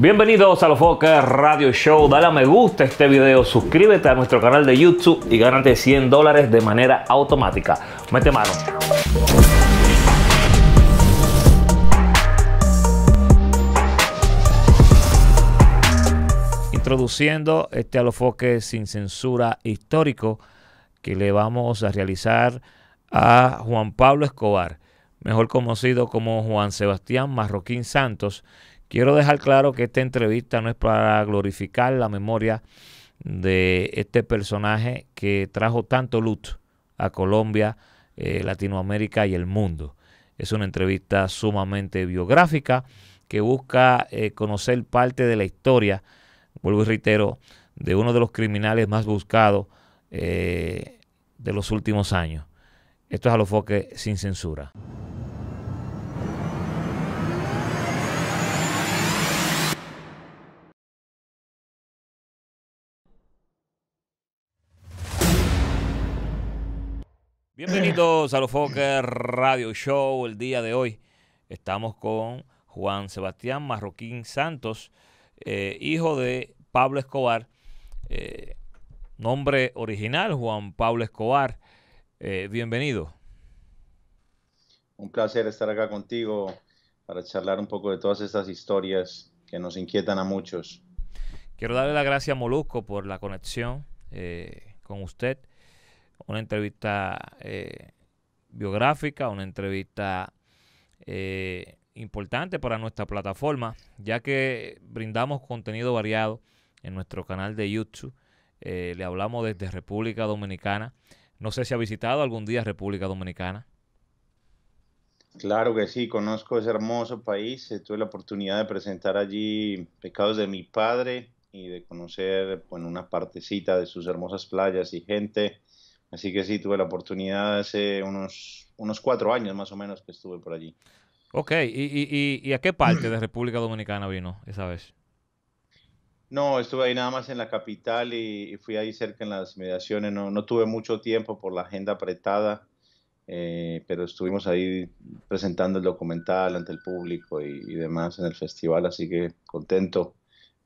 Bienvenidos a los Foques Radio Show. Dale a me gusta a este video, suscríbete a nuestro canal de YouTube y gánate 100 dólares de manera automática. Mete mano. Introduciendo este a Alofoque sin censura histórico que le vamos a realizar a Juan Pablo Escobar, mejor conocido como Juan Sebastián Marroquín Santos, Quiero dejar claro que esta entrevista no es para glorificar la memoria de este personaje que trajo tanto luz a Colombia, eh, Latinoamérica y el mundo. Es una entrevista sumamente biográfica que busca eh, conocer parte de la historia, vuelvo y reitero, de uno de los criminales más buscados eh, de los últimos años. Esto es a los foques sin censura. Bienvenidos a los Fokker Radio Show. El día de hoy estamos con Juan Sebastián Marroquín Santos, eh, hijo de Pablo Escobar. Eh, nombre original, Juan Pablo Escobar. Eh, bienvenido. Un placer estar acá contigo para charlar un poco de todas estas historias que nos inquietan a muchos. Quiero darle la gracia a Molusco por la conexión con usted una entrevista eh, biográfica, una entrevista eh, importante para nuestra plataforma, ya que brindamos contenido variado en nuestro canal de YouTube. Eh, le hablamos desde República Dominicana. No sé si ha visitado algún día República Dominicana. Claro que sí, conozco ese hermoso país. Tuve la oportunidad de presentar allí Pecados de mi padre y de conocer una partecita de sus hermosas playas y gente Así que sí, tuve la oportunidad hace unos, unos cuatro años más o menos que estuve por allí. Ok, ¿y, a qué parte de República Dominicana vino esa vez? No, estuve ahí nada más en la capital y, fui ahí cerca en las mediaciones. No, tuve mucho tiempo por la agenda apretada, eh, pero estuvimos ahí presentando el documental ante el público y, demás en el festival, así que contento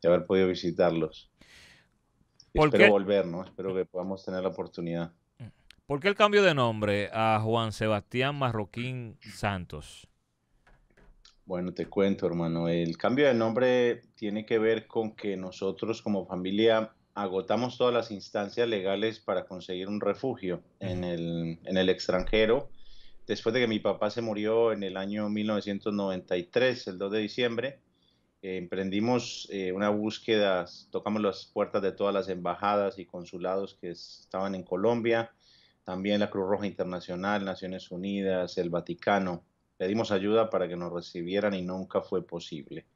de haber podido visitarlos. Espero volver, ¿no? Espero que podamos tener la oportunidad. ¿Por qué el cambio de nombre a Juan Sebastián Marroquín Santos? Bueno, te cuento, hermano. El cambio de nombre tiene que ver con que nosotros como familia agotamos todas las instancias legales para conseguir un refugio en el, extranjero. Después de que mi papá se murió en el año 1993, el 2 de diciembre, eh, emprendimos eh, una búsqueda, tocamos las puertas de todas las embajadas y consulados que estaban en Colombia, también la Cruz Roja Internacional, Naciones Unidas, el Vaticano. Pedimos ayuda para que nos recibieran y nunca fue posible.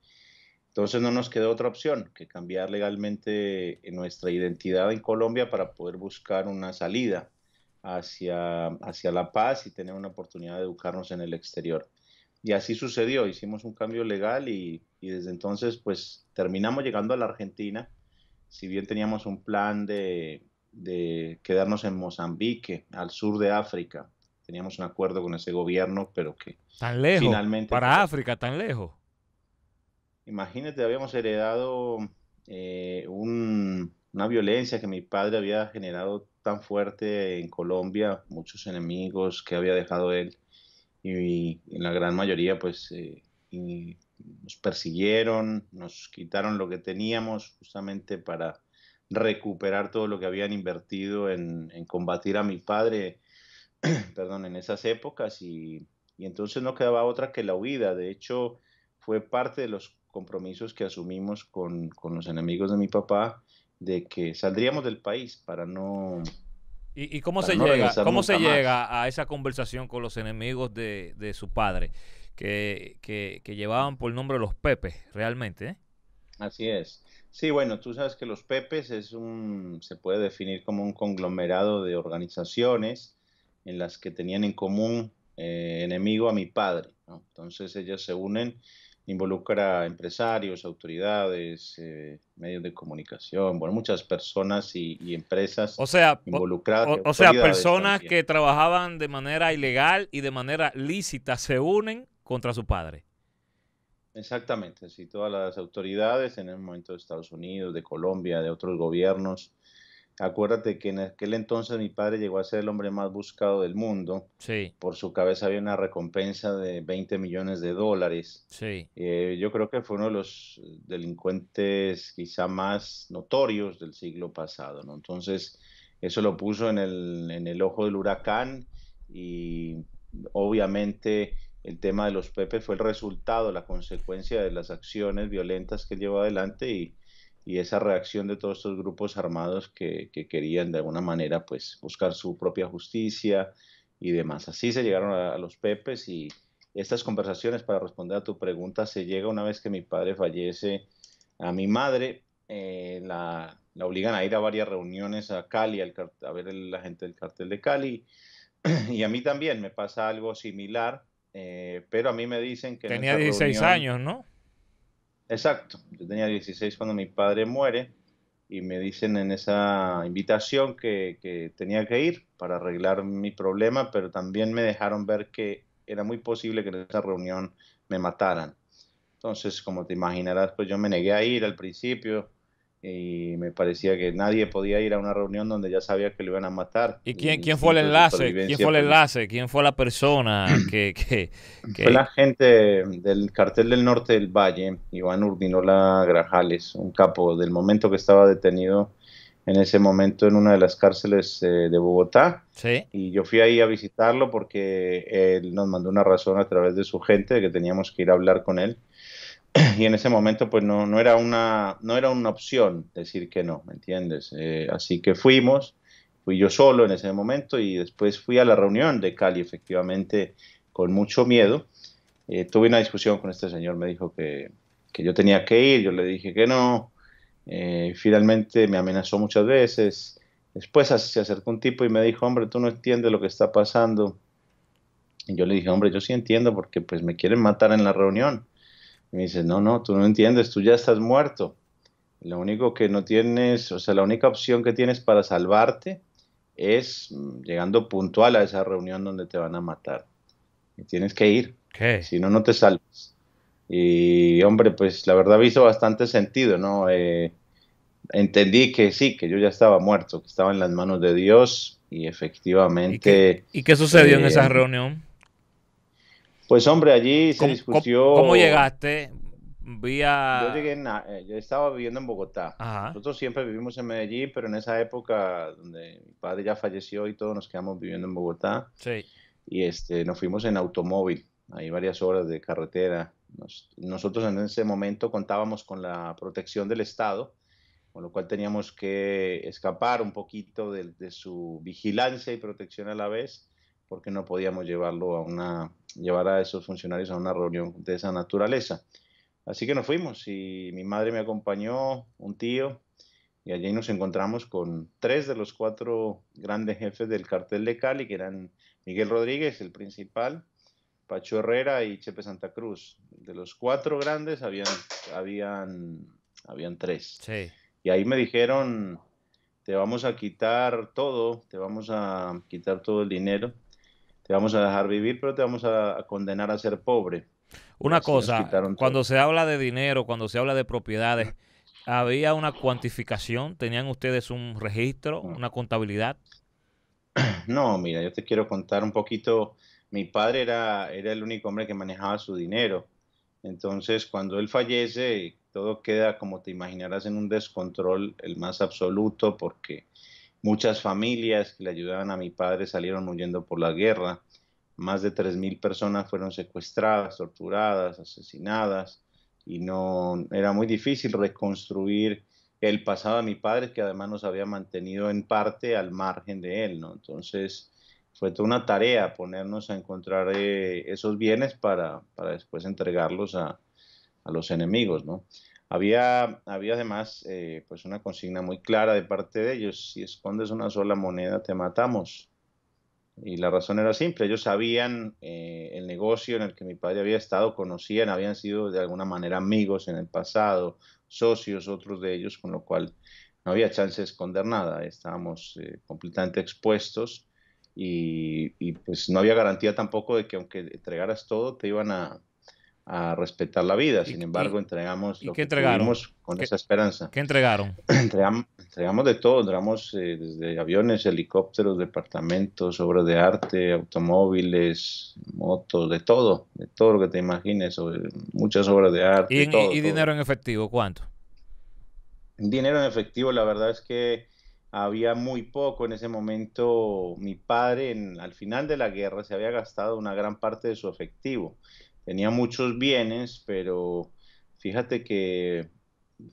Entonces no nos quedó otra opción que cambiar legalmente eh, nuestra identidad en Colombia para poder buscar una salida hacia, hacia la paz y tener una oportunidad de educarnos en el exterior. Y así sucedió, hicimos un cambio legal y, y desde entonces pues terminamos llegando a la Argentina, si bien teníamos un plan de, de quedarnos en Mozambique, al sur de África. Teníamos un acuerdo con ese gobierno, pero que tan lejos, finalmente... Para África, tan lejos. Imagínate, habíamos heredado eh, una violencia que mi padre había generado tan fuerte en Colombia, muchos enemigos que había dejado él y, en la gran mayoría pues eh, nos persiguieron, nos quitaron lo que teníamos justamente para recuperar todo lo que habían invertido en, combatir a mi padre, perdón, en esas épocas y, entonces no quedaba otra que la huida. De hecho, fue parte de los compromisos que asumimos con, los enemigos de mi papá de que saldríamos del país para no... ¿Y, cómo, se, llega, cómo se llega a esa conversación con los enemigos de, su padre, que, que, llevaban por nombre los Pepe realmente? ¿eh? Así es. Sí, bueno, tú sabes que los PEPES es un, se puede definir como un conglomerado de organizaciones en las que tenían en común eh, enemigo a mi padre. Entonces ellas se unen, involucra a empresarios, autoridades, eh, medios de comunicación, bueno, muchas personas y, empresas o involucradas. O, sea, personas que trabajaban de manera ilegal y de manera lícita se unen contra su padre. Exactamente, sí, todas las autoridades en el momento de Estados Unidos, de Colombia, de otros gobiernos. Acuérdate que en aquel entonces mi padre llegó a ser el hombre más buscado del mundo. Sí. Por su cabeza había una recompensa de 20 millones de dólares. Sí. Eh, yo creo que fue uno de los delincuentes quizá más notorios del siglo pasado, ¿no? Entonces, eso lo puso en en el ojo del huracán y obviamente el tema de los pepe fue el resultado, la consecuencia de las acciones violentas que llevó adelante y, esa reacción de todos estos grupos armados que, querían de alguna manera pues buscar su propia justicia y demás. Así se llegaron a, los Pepes y estas conversaciones, para responder a tu pregunta, se llega una vez que mi padre fallece a mi madre, eh, la, obligan a ir a varias reuniones a Cali, a ver la gente del cartel de Cali, y a mí también me pasa algo similar eh, pero a mí me dicen que... Tenía 16 años, ¿no? Exacto, yo tenía 16 cuando mi padre muere y me dicen en esa invitación que, que tenía que ir para arreglar mi problema, pero también me dejaron ver que era muy posible que en esa reunión me mataran. Entonces, como te imaginarás, pues yo me negué a ir al principio, y me parecía que nadie podía ir a una reunión donde ya sabía que lo iban a matar. ¿Y quién, quién fue el pues, enlace? ¿Quién fue el enlace? ¿Quién fue la persona que, Fue la gente del cartel del norte del Valle, Iván Urdinola Grajales, un capo del momento que estaba detenido en ese momento en una de las cárceles eh, de Bogotá. ¿Sí? Y yo fui ahí a visitarlo porque él nos mandó una razón a través de su gente de que teníamos que ir a hablar con él. y en ese momento pues no, era una, no era una opción decir que no, ¿me entiendes? Eh, así que fuimos, fui yo solo en ese momento y después fui a la reunión de Cali efectivamente con mucho miedo. Eh, tuve una discusión con este señor, me dijo que, yo tenía que ir, yo le dije que no, eh, finalmente me amenazó muchas veces, después se acercó un tipo y me dijo, hombre, tú no entiendes lo que está pasando. Y yo le dije, hombre, yo sí entiendo porque pues me quieren matar en la reunión me dice, no, no, tú no entiendes, tú ya estás muerto. Lo único que no tienes, o sea, la única opción que tienes para salvarte es mm, llegando puntual a esa reunión donde te van a matar. Y tienes que ir. Si no, no te salvas. Y hombre, pues la verdad hizo bastante sentido, ¿no? Eh, entendí que sí, que yo ya estaba muerto, que estaba en las manos de Dios y efectivamente... ¿Y qué, sucedió en esa eh, reunión? Pues hombre, allí se discutió. ¿Cómo llegaste? Vía... Yo, llegué ah, yo estaba viviendo en Bogotá. Nosotros siempre vivimos en Medellín, pero en esa época donde mi padre ya falleció y todos nos quedamos viviendo en Bogotá. Sí. Y este, nos fuimos en automóvil, hay varias horas de carretera. nosotros en ese momento contábamos con la protección del Estado, con lo cual teníamos que escapar un poquito de su vigilancia y protección a la vez porque no podíamos llevarlo a una, llevar a esos funcionarios a una reunión de esa naturaleza. Así que nos fuimos y mi madre me acompañó, un tío, y allí nos encontramos con tres de los cuatro grandes jefes del cartel de Cali, que eran Miguel Rodríguez, el principal, Pacho Herrera y Chepe Santa Cruz. De los cuatro grandes habían, habían, habían tres. Sí. Y ahí me dijeron, te vamos a quitar todo, te vamos a quitar todo el dinero te vamos a dejar vivir, pero te vamos a, condenar a ser pobre. Una cosa, cuando se habla de dinero, cuando se habla de propiedades, ¿había una cuantificación? ¿Tenían ustedes un registro, una contabilidad? No, mira, yo te quiero contar un poquito. Mi padre era, era el único hombre que manejaba su dinero. Entonces, cuando él fallece, todo queda, como te imaginarás, en un descontrol el más absoluto, porque Muchas familias que le ayudaban a mi padre salieron huyendo por la guerra. Más de 3.000 personas fueron secuestradas, torturadas, asesinadas. Y no era muy difícil reconstruir el pasado de mi padre, que además nos había mantenido en parte al margen de él. ¿no? Entonces, fue toda una tarea ponernos a encontrar eh, esos bienes para, después entregarlos a, a los enemigos, ¿no? Había, había además eh, pues una consigna muy clara de parte de ellos, si escondes una sola moneda te matamos. Y la razón era simple, ellos sabían eh, el negocio en el que mi padre había estado, conocían, habían sido de alguna manera amigos en el pasado, socios otros de ellos, con lo cual no había chance de esconder nada, estábamos eh, completamente expuestos y, y, pues no había garantía tampoco de que aunque entregaras todo te iban a, a respetar la vida. Sin embargo, entregamos lo que entregamos con esa esperanza. ¿Qué entregaron? entregamos, de todo, entregamos eh, desde aviones, helicópteros, departamentos, obras de arte, automóviles, motos, de todo, de todo lo que te imagines, eh, muchas obras de arte. ¿Y, y dinero en efectivo cuánto? Dinero en efectivo, la verdad es que había muy poco en ese momento. Mi padre, al final de la guerra, se había gastado una gran parte de su efectivo tenía muchos bienes, pero fíjate que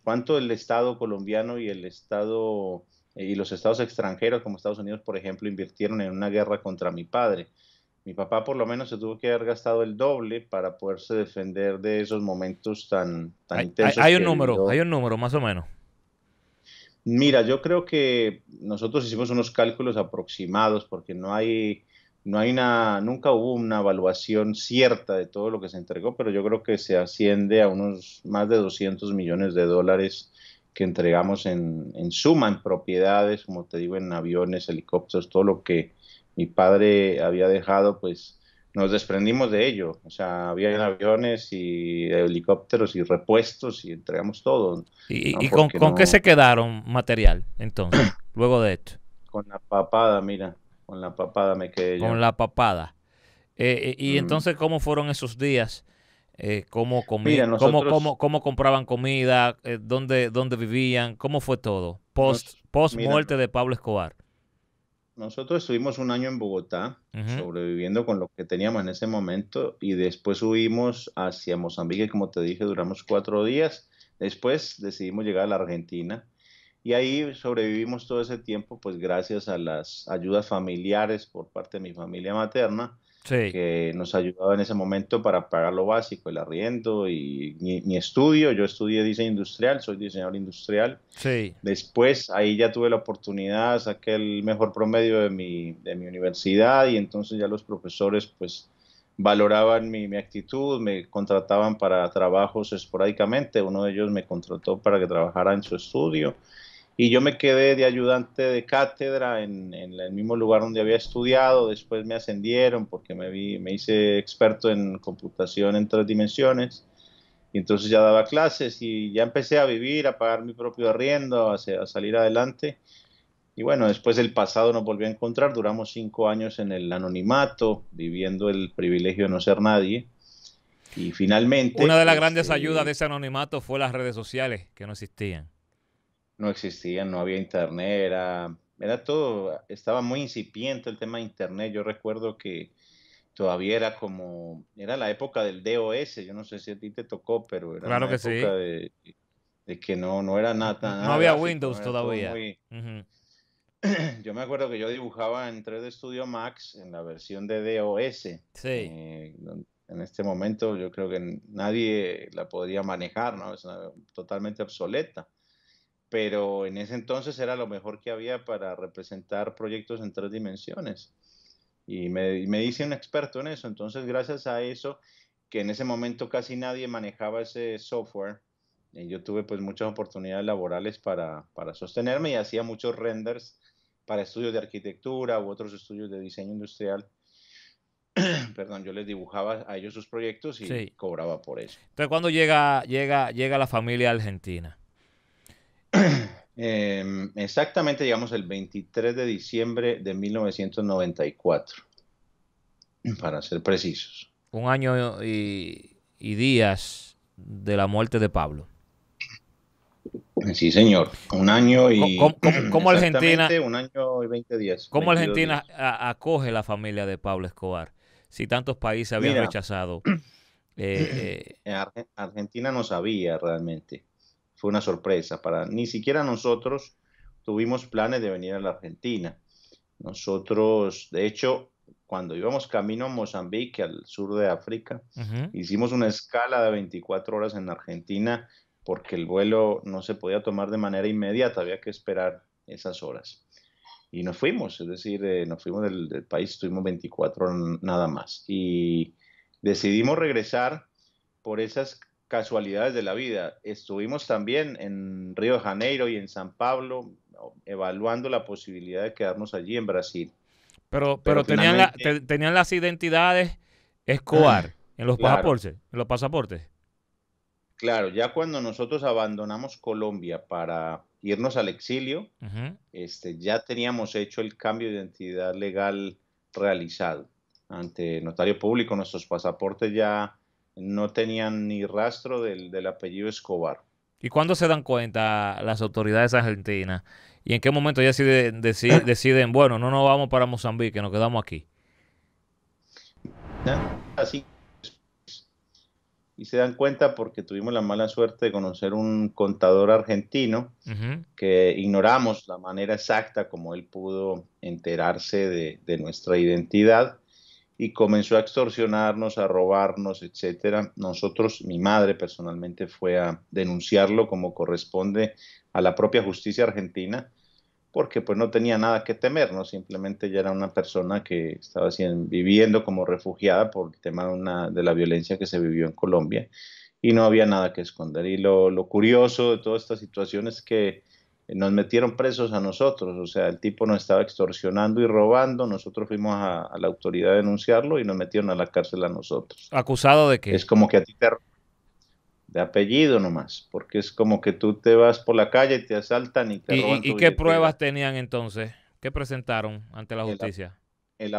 cuánto el Estado colombiano y el Estado eh, y los estados extranjeros como Estados Unidos, por ejemplo, invirtieron en una guerra contra mi padre. Mi papá por lo menos se tuvo que haber gastado el doble para poderse defender de esos momentos tan, tan intensos. Hay, un número, hay un número más o menos. Mira, yo creo que nosotros hicimos unos cálculos aproximados porque no hay no hay nunca hubo una evaluación cierta de todo lo que se entregó, pero yo creo que se asciende a unos más de 200 millones de dólares que entregamos en, suma, en propiedades, como te digo, en aviones, helicópteros, todo lo que mi padre había dejado, pues nos desprendimos de ello. O sea, había aviones y helicópteros y repuestos y entregamos todo. ¿Y, con, qué se quedaron material entonces, luego de esto? Con la papada, mira con la papada me quedé yo. Con la papada. Eh, eh, y entonces, ¿cómo fueron esos días? Eh, ¿cómo, comían, ¿Cómo, compraban comida? ¿dónde, vivían? ¿Cómo fue todo? Post, muerte de Pablo Escobar. Nosotros estuvimos un año en Bogotá, sobreviviendo con lo que teníamos en ese momento, y después subimos hacia Mozambique, como te dije, duramos cuatro días. Después decidimos llegar a la Argentina y ahí sobrevivimos todo ese tiempo, pues gracias a las ayudas familiares por parte de mi familia materna, que nos ayudaba en ese momento para pagar lo básico, el arriendo y mi, estudio. Yo estudié diseño industrial, soy diseñador industrial. Después ahí ya tuve la oportunidad, saqué el mejor promedio de mi, universidad y entonces ya los profesores pues valoraban mi, actitud, me contrataban para trabajos esporádicamente, uno de ellos me contrató para que trabajara en su estudio y yo me quedé de ayudante de cátedra en, el mismo lugar donde había estudiado, después me ascendieron porque me, vi, me hice experto en computación en tres dimensiones. Y entonces ya daba clases y ya empecé a vivir, a pagar mi propio arriendo, a, salir adelante. Y bueno, después el pasado nos volvió a encontrar, duramos cinco años en el anonimato, viviendo el privilegio de no ser nadie. Y finalmente... Una de las este, grandes ayudas de ese anonimato fue las redes sociales, que no existían no existía, no había internet, era, era todo, estaba muy incipiente el tema de internet. Yo recuerdo que todavía era como, era la época del DOS, yo no sé si a ti te tocó, pero era claro época de, que no, no era nada. no había Windows todavía. Yo me acuerdo que yo dibujaba en 3D Studio Max en la versión de eh, DOS. en este momento yo creo que nadie la podría manejar, ¿no? Es totalmente obsoleta pero en ese entonces era lo mejor que había para representar proyectos en tres dimensiones. Y me, hice un experto en eso. Entonces, gracias a eso, que en ese momento casi nadie manejaba ese software, y eh, yo tuve pues muchas oportunidades laborales para, para sostenerme y hacía muchos renders para estudios de arquitectura u otros estudios de diseño industrial. Perdón, yo les dibujaba a ellos sus proyectos y cobraba por eso. Entonces, ¿cuándo llega, llega, llega la familia argentina? Em, exactamente, digamos, el 23 de diciembre de 1994, para ser precisos. Un año y, días de la muerte de Pablo. Sí, señor. Un año y. ¿Cómo, Argentina? Un año y 20 días. ¿Cómo Argentina acoge la familia de Pablo Escobar? Si tantos países habían rechazado. Eh, eh, Argentina no sabía realmente fue una sorpresa para ni siquiera nosotros tuvimos planes de venir a la Argentina. Nosotros, de hecho, cuando íbamos camino a Mozambique, al sur de África, hicimos una escala de 24 horas en Argentina porque el vuelo no se podía tomar de manera inmediata, había que esperar esas horas. Y nos fuimos, es decir, eh, nos fuimos del, del, país, estuvimos 24 horas nada más. Y decidimos regresar por esas casualidades de la vida. Estuvimos también en Río de Janeiro y en San Pablo evaluando la posibilidad de quedarnos allí en Brasil. Pero, pero, tenían, las identidades Escobar ah, en los pasaportes, los pasaportes. Claro, ya cuando nosotros abandonamos Colombia para irnos al exilio, este, ya teníamos hecho el cambio de identidad legal realizado ante notario público, nuestros pasaportes ya no tenían ni rastro del, apellido Escobar. ¿Y cuándo se dan cuenta las autoridades argentinas? ¿Y en qué momento ya deciden, deciden, bueno, no nos vamos para Mozambique, nos quedamos aquí? Así. Y se dan cuenta porque tuvimos la mala suerte de conocer un contador argentino que ignoramos la manera exacta como él pudo enterarse de, de nuestra identidad y comenzó a extorsionarnos, a robarnos, etcétera. Nosotros, mi madre personalmente fue a denunciarlo como corresponde a la propia justicia argentina, porque pues no tenía nada que temer, ¿no? Simplemente ya era una persona que estaba viviendo como refugiada por el tema de, una, de la violencia que se vivió en Colombia y no había nada que esconder. Y lo, lo curioso de toda esta situación es que eh, nos metieron presos a nosotros, o sea, el tipo nos estaba extorsionando y robando, nosotros fuimos a, la autoridad a denunciarlo y nos metieron a la cárcel a nosotros. ¿Acusado de qué? Es como que a ti te... De apellido nomás, porque es como que tú te vas por la calle y te asaltan y te ¿Y, roban. ¿Y, qué pruebas tenían entonces? ¿Qué presentaron ante la justicia? El,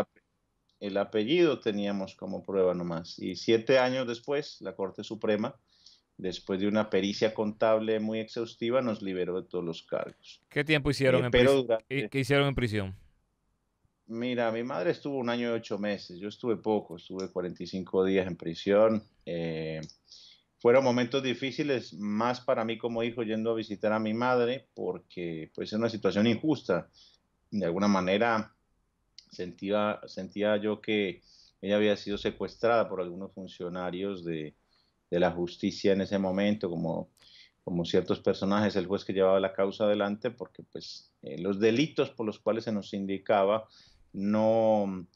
el apellido teníamos como prueba nomás. Y siete años después, la Corte Suprema después de una pericia contable muy exhaustiva, nos liberó de todos los cargos. ¿Qué tiempo hicieron, eh, en, prisión? ¿Qué hicieron en prisión? Mira, mi madre estuvo un año y ocho meses, yo estuve poco, estuve 45 días en prisión. Eh, fueron momentos difíciles, más para mí como hijo yendo a visitar a mi madre, porque pues es una situación injusta. De alguna manera sentía, sentía yo que ella había sido secuestrada por algunos funcionarios de, de la justicia en ese momento, como, como ciertos personajes, el juez que llevaba la causa adelante, porque pues eh, los delitos por los cuales se nos indicaba no,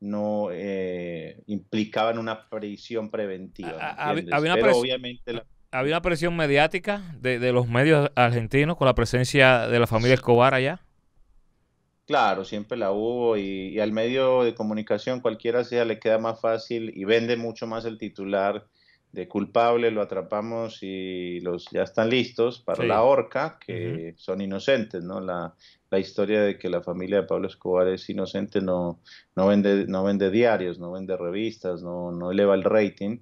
no eh, implicaban una prisión preventiva. Había una presión mediática de, los medios argentinos con la presencia de la familia Escobar allá. Claro, siempre la hubo y, y al medio de comunicación cualquiera sea le queda más fácil y vende mucho más el titular de culpable, lo atrapamos y los ya están listos para la horca, que son inocentes, ¿no? La, la, historia de que la familia de Pablo Escobar es inocente, no, no, vende, no vende diarios, no vende revistas, no, no eleva el rating.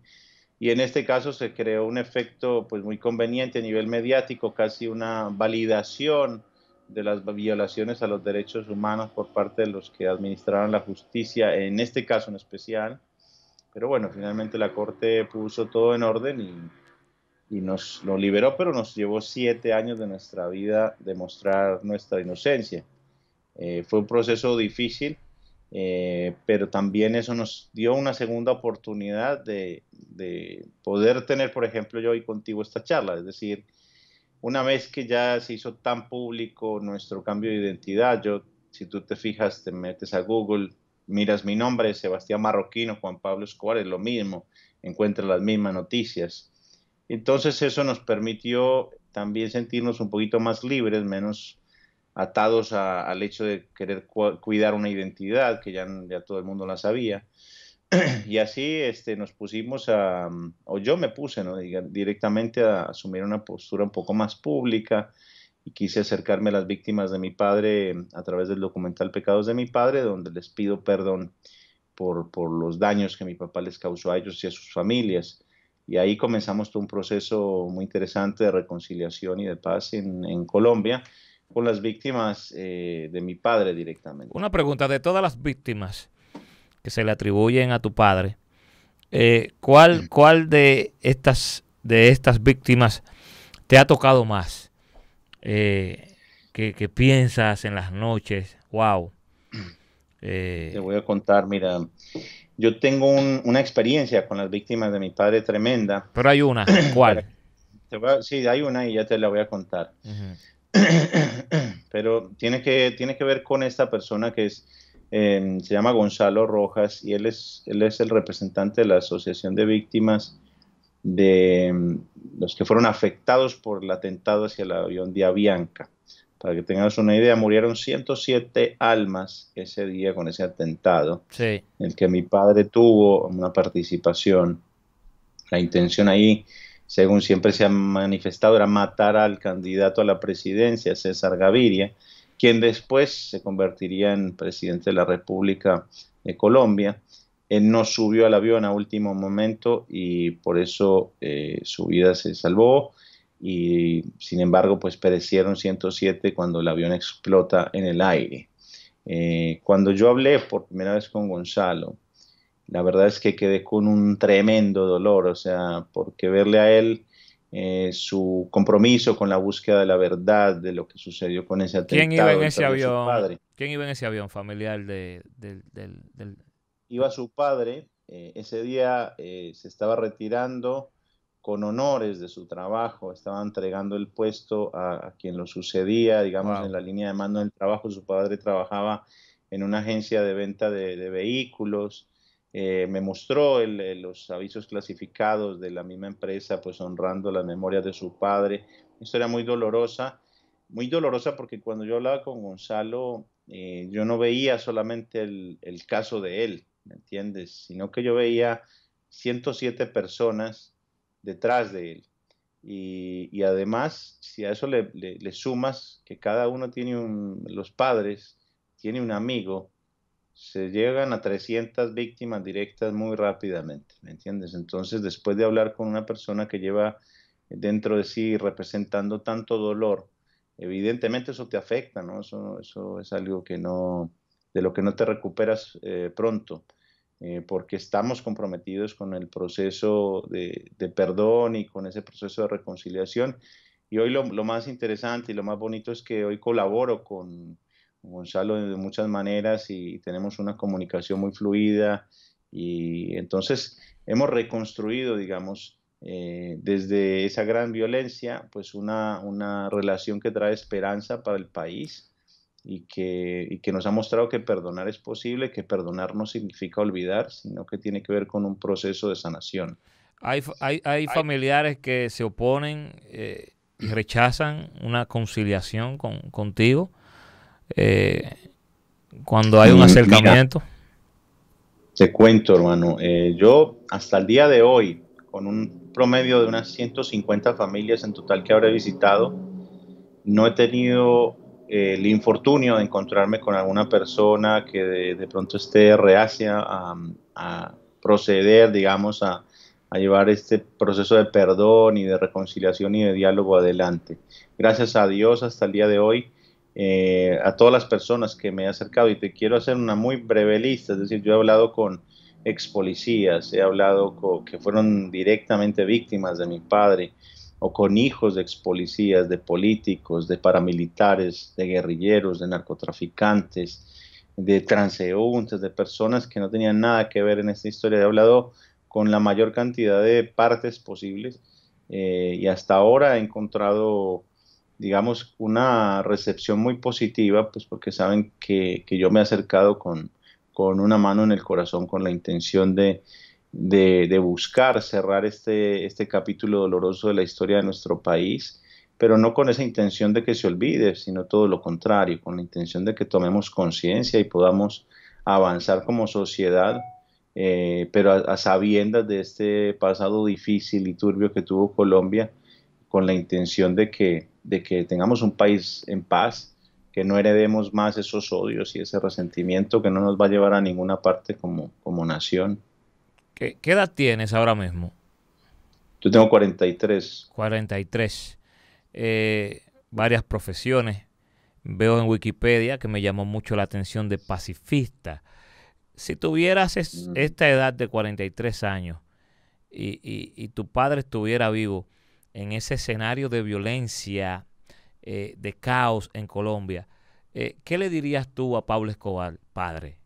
Y en este caso se creó un efecto pues muy conveniente a nivel mediático, casi una validación de las violaciones a los derechos humanos por parte de los que administraron la justicia, en este caso en especial, pero bueno, finalmente la Corte puso todo en orden y, nos lo liberó, pero nos llevó siete años de nuestra vida demostrar nuestra inocencia. Eh, fue un proceso difícil, eh, pero también eso nos dio una segunda oportunidad de, de, poder tener, por ejemplo, yo hoy contigo esta charla. Es decir, una vez que ya se hizo tan público nuestro cambio de identidad, yo, si tú te fijas, te metes a Google, miras mi nombre, Sebastián Marroquino, Juan Pablo Escobar, es lo mismo, encuentras las mismas noticias. Entonces eso nos permitió también sentirnos un poquito más libres, menos atados al hecho de querer cuidar una identidad que ya, ya todo el mundo la sabía. y así este, nos pusimos a, o yo me puse directamente a asumir una postura un poco más pública, y quise acercarme a las víctimas de mi padre a través del documental Pecados de mi padre, donde les pido perdón por, los daños que mi papá les causó a ellos y a sus familias. Y ahí comenzamos todo un proceso muy interesante de reconciliación y de paz en, Colombia con las víctimas eh, de mi padre directamente. Una pregunta, de todas las víctimas que se le atribuyen a tu padre, eh, ¿cuál, ¿cuál de estas, de estas víctimas te ha tocado más? Eh, que, piensas en las noches? ¡Wow! Te eh, voy a contar, mira, yo tengo una experiencia con las víctimas de mi padre tremenda. Pero hay una, ¿cuál? sí, hay una y ya te la voy a contar. Pero tiene que, tiene que ver con esta persona que es, em, se llama Gonzalo Rojas y él es, él es el representante de la Asociación de Víctimas de los que fueron afectados por el atentado hacia el avión de Avianca. Para que tengamos una idea, murieron 107 almas ese día con ese atentado, en el que mi padre tuvo una participación. La intención ahí, según siempre se ha manifestado, era matar al candidato a la presidencia, César Gaviria, quien después se convertiría en presidente de la República de Colombia. Él eh, no subió al avión a último momento y por eso eh, su vida se salvó y sin embargo pues perecieron 107 cuando el avión explota en el aire. Eh, cuando yo hablé por primera vez con Gonzalo, la verdad es que quedé con un tremendo dolor, o sea, porque verle a él su compromiso con la búsqueda de la verdad de lo que sucedió con ese atentado. ¿Quién iba en ese avión? ¿Quién iba en ese avión familiar del, iba su padre, eh, ese día eh, se estaba retirando con honores de su trabajo, estaba entregando el puesto a, quien lo sucedía, digamos, en la línea de mando del trabajo, su padre trabajaba en una agencia de venta de, vehículos, eh, me mostró los avisos clasificados de la misma empresa, pues honrando las memorias de su padre. Esto era muy dolorosa, muy dolorosa porque cuando yo hablaba con Gonzalo, yo no veía solamente el, el, caso de él, ¿me entiendes? Sino que yo veía 107 personas detrás de él. Y, además, si a eso le, sumas que cada uno tiene un, los padres, tiene un amigo, se llegan a 300 víctimas directas muy rápidamente, ¿me entiendes? Entonces, después de hablar con una persona que lleva dentro de sí representando tanto dolor, evidentemente eso te afecta, ¿no? Eso, eso es algo que no, de lo que no te recuperas eh, pronto, eh, porque estamos comprometidos con el proceso de, perdón y con ese proceso de reconciliación. Y hoy lo, más interesante y lo más bonito es que hoy colaboro con Gonzalo de muchas maneras y tenemos una comunicación muy fluida y entonces hemos reconstruido, digamos, eh, desde esa gran violencia, pues una, una relación que trae esperanza para el país, y que, y que nos ha mostrado que perdonar es posible, que perdonar no significa olvidar, sino que tiene que ver con un proceso de sanación. Hay, hay, hay familiares que se oponen eh, y rechazan una conciliación con, contigo eh, cuando hay un mm, acercamiento. te cuento, hermano. Eh, yo hasta el día de hoy, con un promedio de unas 150 familias en total que habré visitado, no he tenido el infortunio de encontrarme con alguna persona que de, pronto esté reacia a, proceder, digamos, a, llevar este proceso de perdón y de reconciliación y de diálogo adelante. Gracias a Dios hasta el día de hoy, eh, a todas las personas que me he acercado y te quiero hacer una muy breve lista, es decir, yo he hablado con ex policías, he hablado con, que fueron directamente víctimas de mi padre, o con hijos de ex policías, de políticos, de paramilitares, de guerrilleros, de narcotraficantes, de transeúntes, de personas que no tenían nada que ver en esta historia. He hablado con la mayor cantidad de partes posibles eh, y hasta ahora he encontrado, digamos, una recepción muy positiva, pues porque saben que, que yo me he acercado con, con una mano en el corazón, con la intención de, de, buscar cerrar este, este capítulo doloroso de la historia de nuestro país, pero no con esa intención de que se olvide, sino todo lo contrario, con la intención de que tomemos conciencia y podamos avanzar como sociedad, eh, pero a, sabiendas de este pasado difícil y turbio que tuvo Colombia, con la intención de que, de que tengamos un país en paz, que no heredemos más esos odios y ese resentimiento que no nos va a llevar a ninguna parte como nación. ¿Qué, edad tienes ahora mismo? Yo tengo 43. 43. Eh, varias profesiones. Veo en Wikipedia que me llamó mucho la atención de pacifista. Si tuvieras mm. esta edad de 43 años y, y tu padre estuviera vivo en ese escenario de violencia, eh, de caos en Colombia, eh, ¿qué le dirías tú a Pablo Escobar, padre?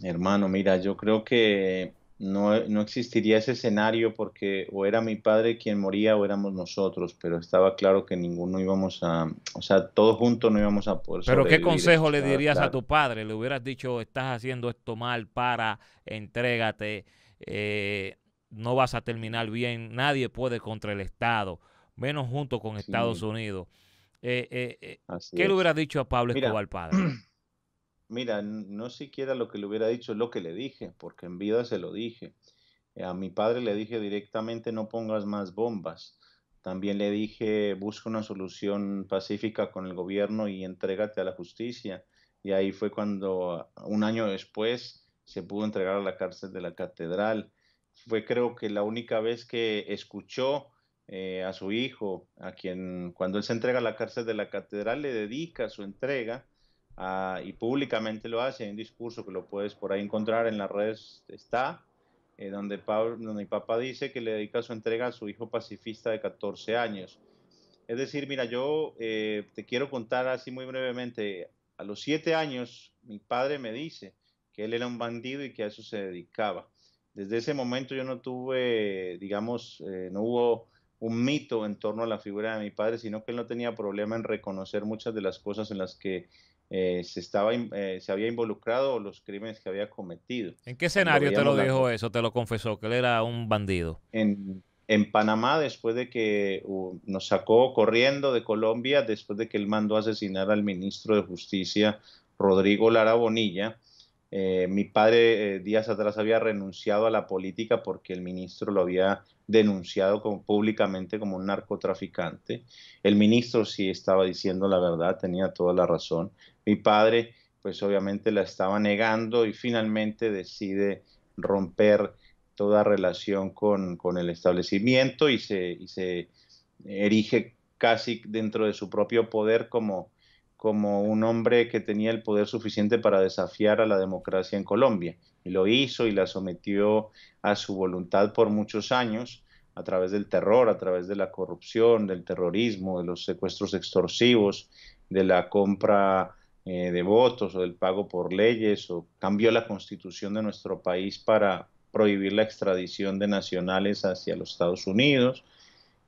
Hermano, mira, yo creo que no, existiría ese escenario porque o era mi padre quien moría o éramos nosotros, pero estaba claro que ninguno íbamos a, o sea, todos juntos no íbamos a poder. Pero ¿qué consejo le dirías a tu padre? Le hubieras dicho, estás haciendo esto mal, para, entrégate, eh, no vas a terminar bien, nadie puede contra el Estado, menos junto con Estados Unidos. Eh, eh, ¿Qué le hubieras dicho a Pablo Escobar, padre? mira, no siquiera lo que le hubiera dicho es lo que le dije, porque en vida se lo dije. Eh, a mi padre le dije directamente no pongas más bombas. También le dije busca una solución pacífica con el gobierno y entrégate a la justicia. Y ahí fue cuando un año después se pudo entregar a la cárcel de la catedral. Fue creo que la única vez que escuchó eh, a su hijo, a quien cuando él se entrega a la cárcel de la catedral le dedica su entrega Ah, y públicamente lo hace. Hay un discurso que lo puedes por ahí encontrar en las redes, está, eh, donde, mi papá dice que le dedica su entrega a su hijo pacifista de 14 años. Es decir, mira, yo eh, te quiero contar así muy brevemente, a los 7 años mi padre me dice que él era un bandido y que a eso se dedicaba. Desde ese momento yo no tuve, digamos, eh, no hubo un mito en torno a la figura de mi padre, sino que él no tenía problema en reconocer muchas de las cosas en las que eh, se, estaba, eh, se había involucrado los crímenes que había cometido. ¿En qué escenario te lo dijo eso? ¿Te lo confesó que él era un bandido? En, en Panamá, después de que uh, nos sacó corriendo de Colombia, después de que él mandó asesinar al ministro de Justicia, Rodrigo Lara Bonilla, eh, mi padre eh, días atrás había renunciado a la política porque el ministro lo había denunciado públicamente como un narcotraficante. El ministro sí estaba diciendo la verdad, tenía toda la razón. Mi padre, pues obviamente la estaba negando y finalmente decide romper toda relación con, el establecimiento y se, y se erige casi dentro de su propio poder como como un hombre que tenía el poder suficiente para desafiar a la democracia en Colombia. Y lo hizo y la sometió a su voluntad por muchos años a través del terror, a través de la corrupción, del terrorismo, de los secuestros extorsivos, de la compra eh, de votos o del pago por leyes, o cambió la constitución de nuestro país para prohibir la extradición de nacionales hacia los Estados Unidos.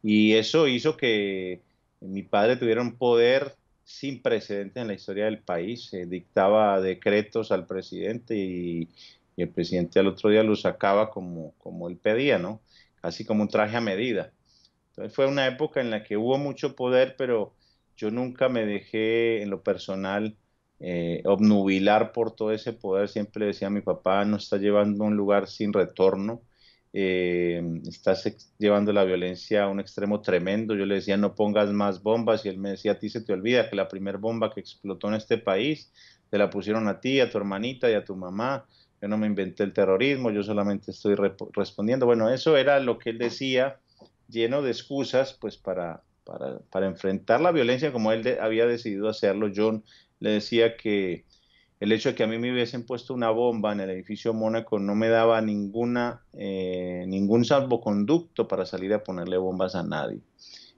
Y eso hizo que mi padre tuviera un poder sin precedentes en la historia del país. Eh, dictaba decretos al presidente y, el presidente al otro día lo sacaba como, como él pedía, ¿no? Casi como un traje a medida. Entonces fue una época en la que hubo mucho poder, pero yo nunca me dejé en lo personal eh, obnubilar por todo ese poder. Siempre decía mi papá, no está llevando a un lugar sin retorno eh, estás llevando la violencia a un extremo tremendo. Yo le decía, no pongas más bombas y él me decía, a ti se te olvida que la primera bomba que explotó en este país, te la pusieron a ti, a tu hermanita y a tu mamá. Yo no me inventé el terrorismo, yo solamente estoy respondiendo. Bueno, eso era lo que él decía, lleno de excusas, pues para, para, para enfrentar la violencia como él había decidido hacerlo. John le decía que el hecho de que a mí me hubiesen puesto una bomba en el edificio Mónaco no me daba ninguna, eh, ningún salvoconducto para salir a ponerle bombas a nadie.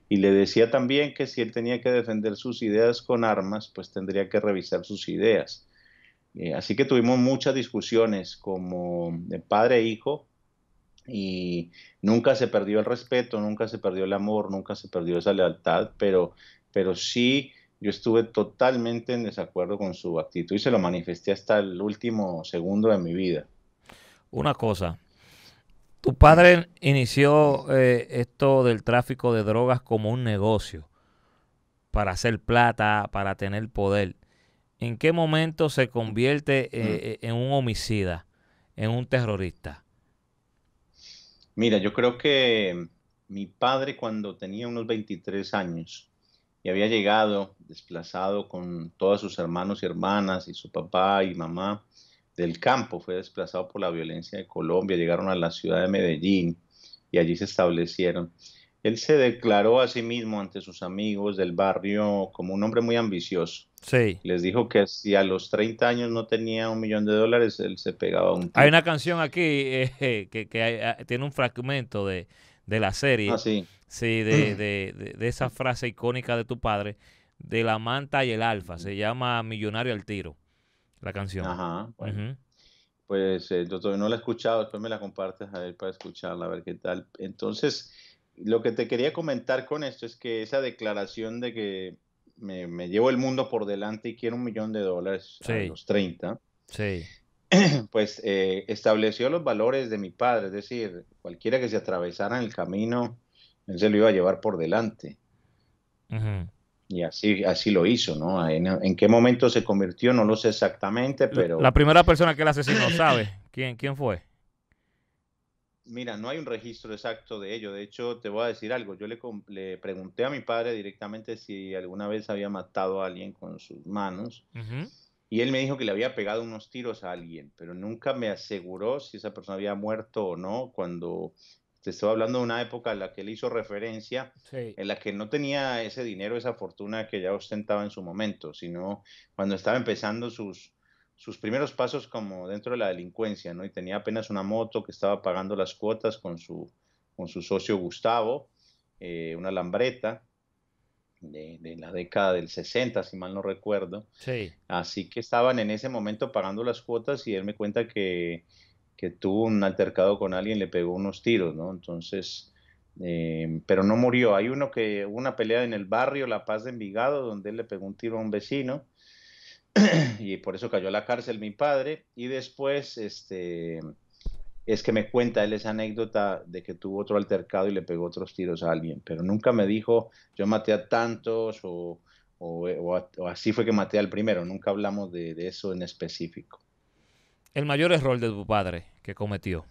Y le decía también que si él tenía que defender sus ideas con armas, pues tendría que revisar sus ideas. Eh, así que tuvimos muchas discusiones como de padre e hijo y nunca se perdió el respeto, nunca se perdió el amor, nunca se perdió esa lealtad, pero, pero sí yo estuve totalmente en desacuerdo con su actitud y se lo manifesté hasta el último segundo de mi vida. Una cosa, tu padre inició eh, esto del tráfico de drogas como un negocio, para hacer plata, para tener poder. ¿En qué momento se convierte eh, mm. eh, en un homicida, en un terrorista? Mira, yo creo que mi padre cuando tenía unos 23 años, y había llegado desplazado con todos sus hermanos y hermanas y su papá y mamá del campo, fue desplazado por la violencia de Colombia, llegaron a la ciudad de Medellín y allí se establecieron. Él se declaró a sí mismo ante sus amigos del barrio como un hombre muy ambicioso. Sí. Les dijo que si a los 30 años no tenía un millón de dólares, él se pegaba un... Hay una canción aquí eh, que, ah, tiene un fragmento de, de la serie. Ah, sí. sí mm. de, de, de, esa frase icónica de tu padre, de la manta y el alfa. Se llama Millonario al Tiro, la canción. Ajá. Pues yo eh, todavía no la he escuchado, después me la compartes a él para escucharla, a ver qué tal. Entonces, lo que te quería comentar con esto es que esa declaración de que me, me llevo el mundo por delante y quiero un millón de dólares a los 30, sí. pues eh, estableció los valores de mi padre, es decir, cualquiera que se atravesara en el camino, él se lo iba a llevar por delante. Y así, así lo hizo, ¿no? Ah, en, qué momento se convirtió, no lo sé exactamente, pero... La primera persona que el asesino ¿sabe? ¿Quién, quién fue? Mira, no hay un registro exacto de ello. De hecho, te voy a decir algo. Yo le, pregunté a mi padre directamente si alguna vez había matado a alguien con sus manos. Y él me dijo que le había pegado unos tiros a alguien, pero nunca me aseguró si esa persona había muerto o no. Cuando te estaba hablando de una época en la que él hizo referencia, en la que no tenía ese dinero, esa fortuna que ya ostentaba en su momento, sino cuando estaba empezando sus, sus primeros pasos como dentro de la delincuencia, ¿no? Y tenía apenas una moto que estaba pagando las cuotas con su, con su socio Gustavo, eh, una lambreta, de, la década del 60, si mal no recuerdo. Sí. Así que estaban en ese momento pagando las cuotas y él me cuenta que, que tuvo un altercado con alguien, le pegó unos tiros, ¿no? Entonces, eh, pero no murió. Hay uno que hubo una pelea en el barrio La Paz de Envigado, donde él le pegó un tiro a un vecino y por eso cayó a la cárcel mi padre. Y después, este es que me cuenta él esa anécdota de que tuvo otro altercado y le pegó otros tiros a alguien, pero nunca me dijo yo maté a tantos o, eh, así fue que maté al primero, nunca hablamos de, de, eso en específico. El mayor error de tu padre que cometió,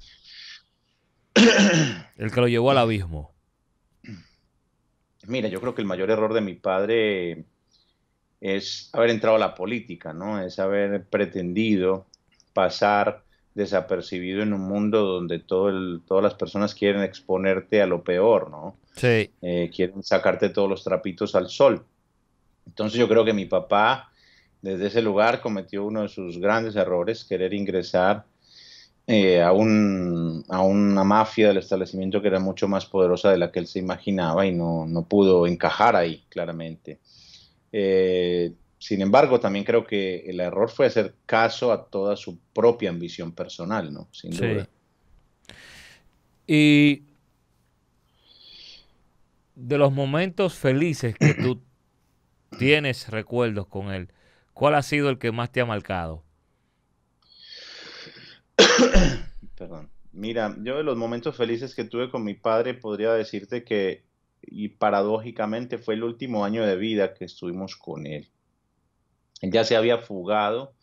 el que lo llevó al abismo. Mira, yo creo que el mayor error de mi padre es haber entrado a la política, ¿no? Es haber pretendido pasar desapercibido en un mundo donde todo el, todas las personas quieren exponerte a lo peor, ¿no? Sí. Eh, quieren sacarte todos los trapitos al sol. Entonces yo creo que mi papá desde ese lugar cometió uno de sus grandes errores, querer ingresar eh, a, una mafia del establecimiento que era mucho más poderosa de la que él se imaginaba y no, pudo encajar ahí, claramente. Eh, sin embargo, también creo que el error fue hacer caso a toda su propia ambición personal, ¿no? Sin duda. Y de los momentos felices que tú tienes recuerdos con él, ¿cuál ha sido el que más te ha marcado? Perdón. Mira, yo de los momentos felices que tuve con mi padre podría decirte que, y paradójicamente, fue el último año de vida que estuvimos con él ya se había fugado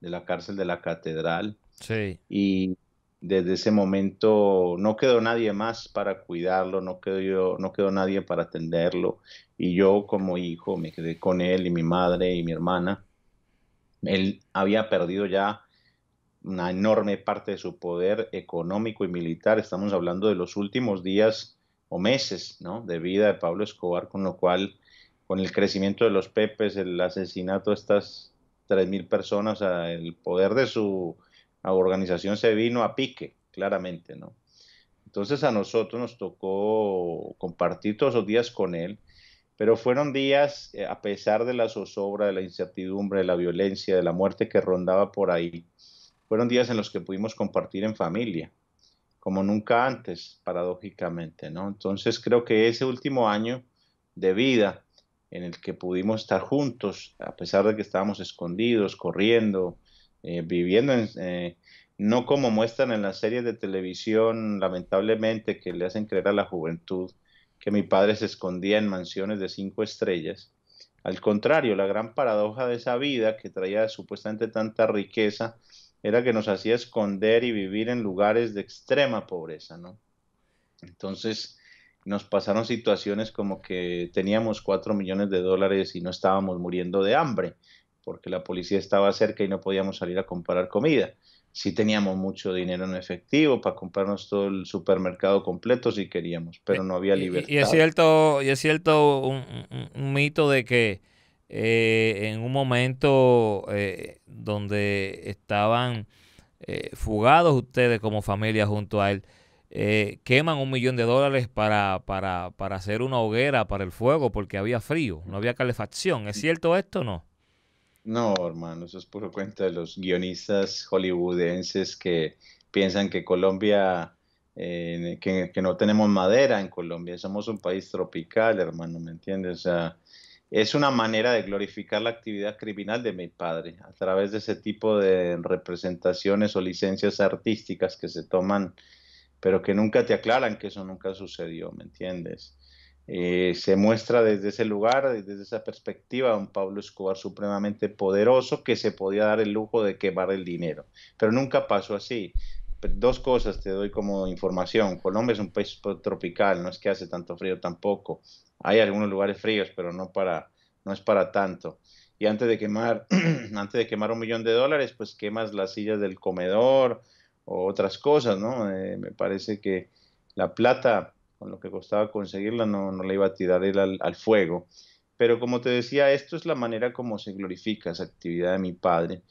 de la cárcel de la catedral. Sí. Y desde ese momento no quedó nadie más para cuidarlo, no quedó, no quedó nadie para atenderlo. Y yo como hijo me quedé con él y mi madre y mi hermana. Él había perdido ya una enorme parte de su poder económico y militar. Estamos hablando de los últimos días o meses ¿no? de vida de Pablo Escobar, con lo cual con el crecimiento de los Pepes, el asesinato de estas 3.000 personas, el poder de su organización se vino a pique, claramente, ¿no? Entonces a nosotros nos tocó compartir todos los días con él, pero fueron días, eh, a pesar de la zozobra, de la incertidumbre, de la violencia, de la muerte que rondaba por ahí, fueron días en los que pudimos compartir en familia, como nunca antes, paradójicamente, ¿no? Entonces creo que ese último año de vida en el que pudimos estar juntos, a pesar de que estábamos escondidos, corriendo, eh, viviendo, eh, no como muestran en las series de televisión, lamentablemente, que le hacen creer a la juventud que mi padre se escondía en mansiones de cinco estrellas. Al contrario, la gran paradoja de esa vida que traía supuestamente tanta riqueza era que nos hacía esconder y vivir en lugares de extrema pobreza, ¿no? Entonces, nos pasaron situaciones como que teníamos 4 millones de dólares y no estábamos muriendo de hambre, porque la policía estaba cerca y no podíamos salir a comprar comida. Sí teníamos mucho dinero en efectivo para comprarnos todo el supermercado completo si queríamos, pero no había libertad. Y, es cierto, y es cierto un, mito de que eh, en un momento eh, donde estaban eh, fugados ustedes como familia junto a él, eh, queman un millón de dólares para, para, hacer una hoguera para el fuego porque había frío, no había calefacción. ¿Es cierto esto o no? No, hermano, eso es puro cuenta de los guionistas hollywoodenses que piensan que Colombia, eh, que, que, no tenemos madera en Colombia, somos un país tropical, hermano, ¿me entiendes? O sea, es una manera de glorificar la actividad criminal de mi padre a través de ese tipo de representaciones o licencias artísticas que se toman pero que nunca te aclaran que eso nunca sucedió, ¿me entiendes? Eh, se muestra desde ese lugar, desde esa perspectiva, un Pablo Escobar supremamente poderoso que se podía dar el lujo de quemar el dinero, pero nunca pasó así. Dos cosas te doy como información. Colombia es un país tropical, no es que hace tanto frío tampoco. Hay algunos lugares fríos, pero no, para, no es para tanto y antes de quemar antes de quemar un millón de dólares pues quemas las sillas del comedor o otras cosas, ¿no? Eh, me parece que la plata, con lo que costaba conseguirla, no, no le iba a tirar él al, fuego. Pero como te decía, esto es la manera como se glorifica esa actividad de mi padre.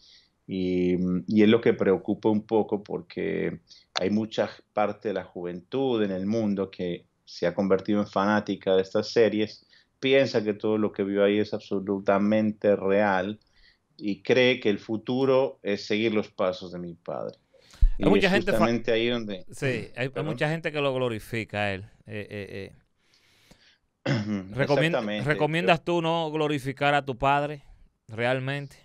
Y, y es lo que preocupa un poco porque hay mucha parte de la juventud en el mundo que se ha convertido en fanática de estas series, piensa que todo lo que vio ahí es absolutamente real y cree que el futuro es seguir los pasos de mi padre hay mucha gente ahí donde... Sí, hay, mucha gente que lo glorifica a él. Eh, eh, eh. ¿Recomiendas tú no glorificar a tu padre realmente?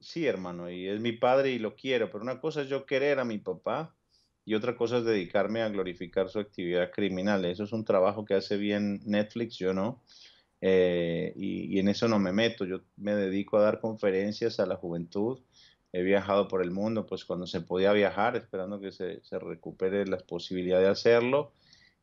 Sí, hermano, y es mi padre y lo quiero, pero una cosa es yo querer a mi papá y otra cosa es dedicarme a glorificar su actividad criminal. Eso es un trabajo que hace bien Netflix, yo no. Eh, y, en eso no me meto. Yo me dedico a dar conferencias a la juventud he viajado por el mundo, pues cuando se podía viajar, esperando que se, recupere la posibilidad de hacerlo.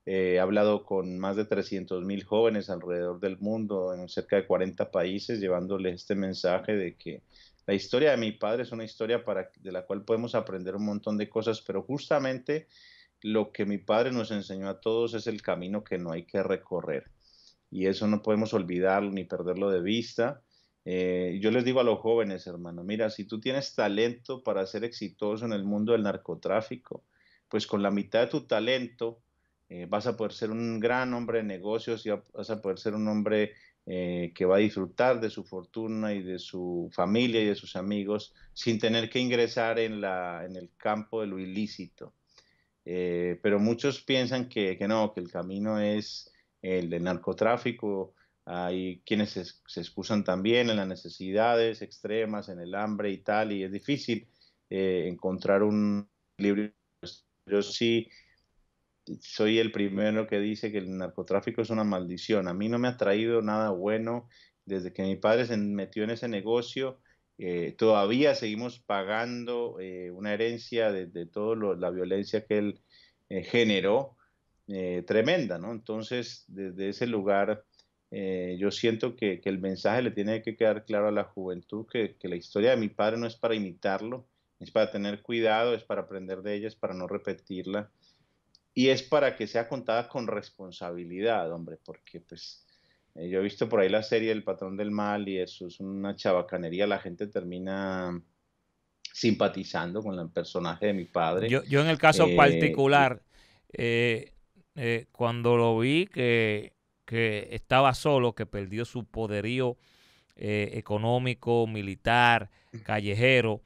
Eh, he hablado con más de 300 mil jóvenes alrededor del mundo, en cerca de 40 países, llevándoles este mensaje de que la historia de mi padre es una historia de la cual podemos aprender un montón de cosas, pero justamente lo que mi padre nos enseñó a todos es el camino que no hay que recorrer. Y eso no podemos olvidarlo ni perderlo de vista. Eh, yo les digo a los jóvenes, hermano, mira, si tú tienes talento para ser exitoso en el mundo del narcotráfico, pues con la mitad de tu talento eh, vas a poder ser un gran hombre de negocios y vas a poder ser un hombre eh, que va a disfrutar de su fortuna y de su familia y de sus amigos sin tener que ingresar en, el campo de lo ilícito. pero muchos piensan que, que no, que el camino es el de narcotráfico, hay quienes se, excusan también en las necesidades extremas, en el hambre y tal, y es difícil eh, encontrar un equilibrio. Yo sí soy el primero que dice que el narcotráfico es una maldición. A mí no me ha traído nada bueno desde que mi padre se metió en ese negocio. Eh, todavía seguimos pagando eh, una herencia de, toda la violencia que él generó, tremenda, ¿no? Entonces, desde ese lugar eh, yo siento que, el mensaje le tiene que quedar claro a la juventud que, la historia de mi padre no es para imitarlo, es para tener cuidado, es para aprender de ella, es para no repetirla y es para que sea contada con responsabilidad, hombre, porque pues eh, yo he visto por ahí la serie El patrón del mal y eso es una chabacanería, la gente termina simpatizando con el personaje de mi padre. Yo, en el caso eh, particular, cuando lo vi que que estaba solo, que perdió su poderío eh, económico, militar, callejero,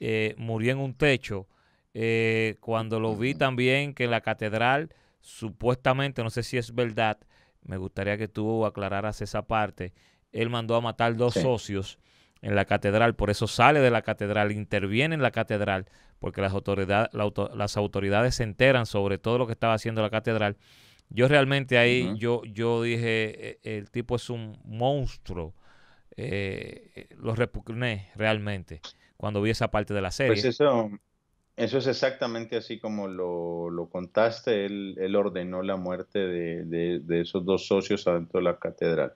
eh, murió en un techo. Eh, cuando lo vi también que la catedral, supuestamente, no sé si es verdad, me gustaría que tú aclararas esa parte, él mandó a matar dos socios en la catedral, por eso sale de la catedral, interviene en la catedral, porque las, autoridades, las autoridades se enteran sobre todo lo que estaba haciendo la catedral yo realmente ahí, yo, yo dije, eh, el tipo es un monstruo. Eh, lo repugné realmente cuando vi esa parte de la pues serie. Pues eso, es exactamente así como lo, contaste. Él, ordenó la muerte de, esos dos socios adentro de la catedral.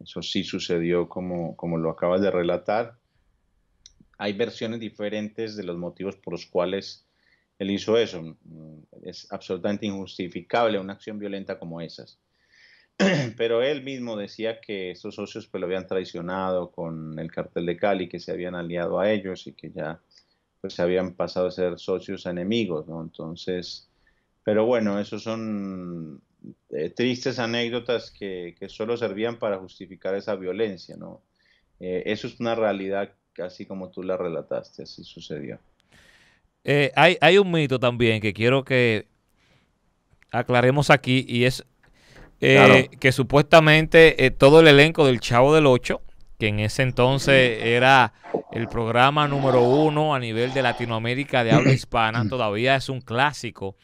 Eso sí sucedió como, como lo acabas de relatar. Hay versiones diferentes de los motivos por los cuales él hizo eso. Mm, es absolutamente injustificable una acción violenta como esas. Pero él mismo decía que estos socios pues, lo habían traicionado con el cartel de Cali, que se habían aliado a ellos y que ya pues, se habían pasado a ser socios enemigos. Entonces, pero bueno, esos son eh, tristes anécdotas que, que, solo servían para justificar esa violencia. ¿no? Eh, eso es una realidad así como tú la relataste, así sucedió. Eh, hay, un mito también que quiero que aclaremos aquí y es eh, que supuestamente eh, todo el elenco del Chavo del Ocho, que en ese entonces era el programa número uno a nivel de Latinoamérica de habla hispana, todavía es un clásico.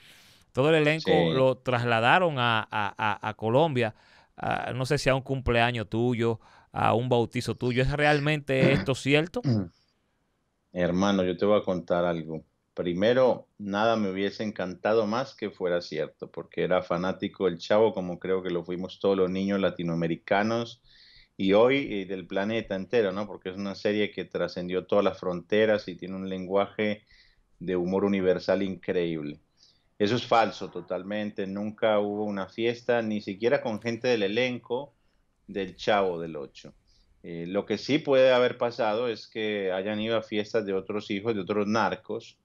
Todo el elenco lo trasladaron a, a Colombia, no sé si a un cumpleaños tuyo, a un bautizo tuyo. ¿Es realmente esto cierto? Hermano, yo te voy a contar algo primero, nada me hubiese encantado más que fuera cierto, porque era fanático El Chavo, como creo que lo fuimos todos los niños latinoamericanos y hoy del planeta entero, ¿no? Porque es una serie que trascendió todas las fronteras y tiene un lenguaje de humor universal increíble. Eso es falso totalmente, nunca hubo una fiesta, ni siquiera con gente del elenco del Chavo del 8. Eh, lo que sí puede haber pasado es que hayan ido a fiestas de otros hijos, de otros narcos,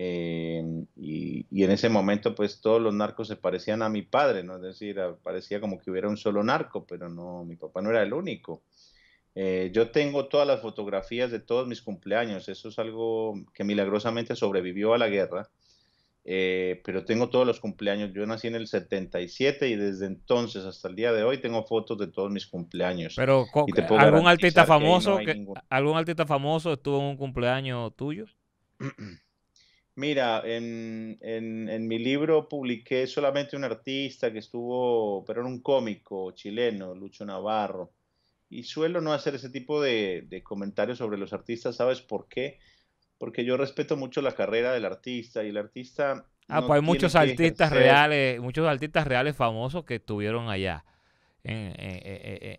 Em, y, en ese momento, pues todos los narcos se parecían a mi padre, ¿no? Es decir, parecía como que hubiera un solo narco, pero no, mi papá no era el único. Eh, yo tengo todas las fotografías de todos mis cumpleaños, eso es algo que milagrosamente sobrevivió a la guerra, eh, pero tengo todos los cumpleaños, yo nací en el 77 y desde entonces hasta el día de hoy tengo fotos de todos mis cumpleaños. Pero algún artista famoso, que, algún artista famoso estuvo en un cumpleaños tuyo? Mira, en, mi libro publiqué solamente un artista que estuvo, pero era un cómico chileno, Lucho Navarro. Y suelo no hacer ese tipo de, comentarios sobre los artistas, ¿sabes por qué? Porque yo respeto mucho la carrera del artista y el artista... Ah, pues hay muchos artistas reales, muchos artistas reales famosos que estuvieron allá en,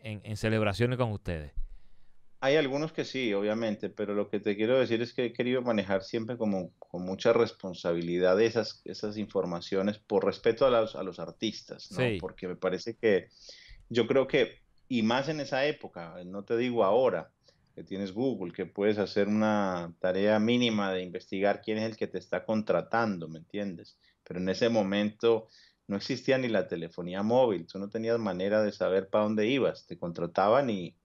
en celebraciones con ustedes. Hay algunos que sí, obviamente, pero lo que te quiero decir es que he querido manejar siempre como, con mucha responsabilidad esas, esas informaciones por respeto a los, a los artistas, ¿no? Porque me parece que yo creo que, y más en esa época, no te digo ahora, que tienes Google, que puedes hacer una tarea mínima de investigar quién es el que te está contratando, ¿me entiendes? Pero en ese momento no existía ni la telefonía móvil, tú no tenías manera de saber para dónde ibas, te contrataban y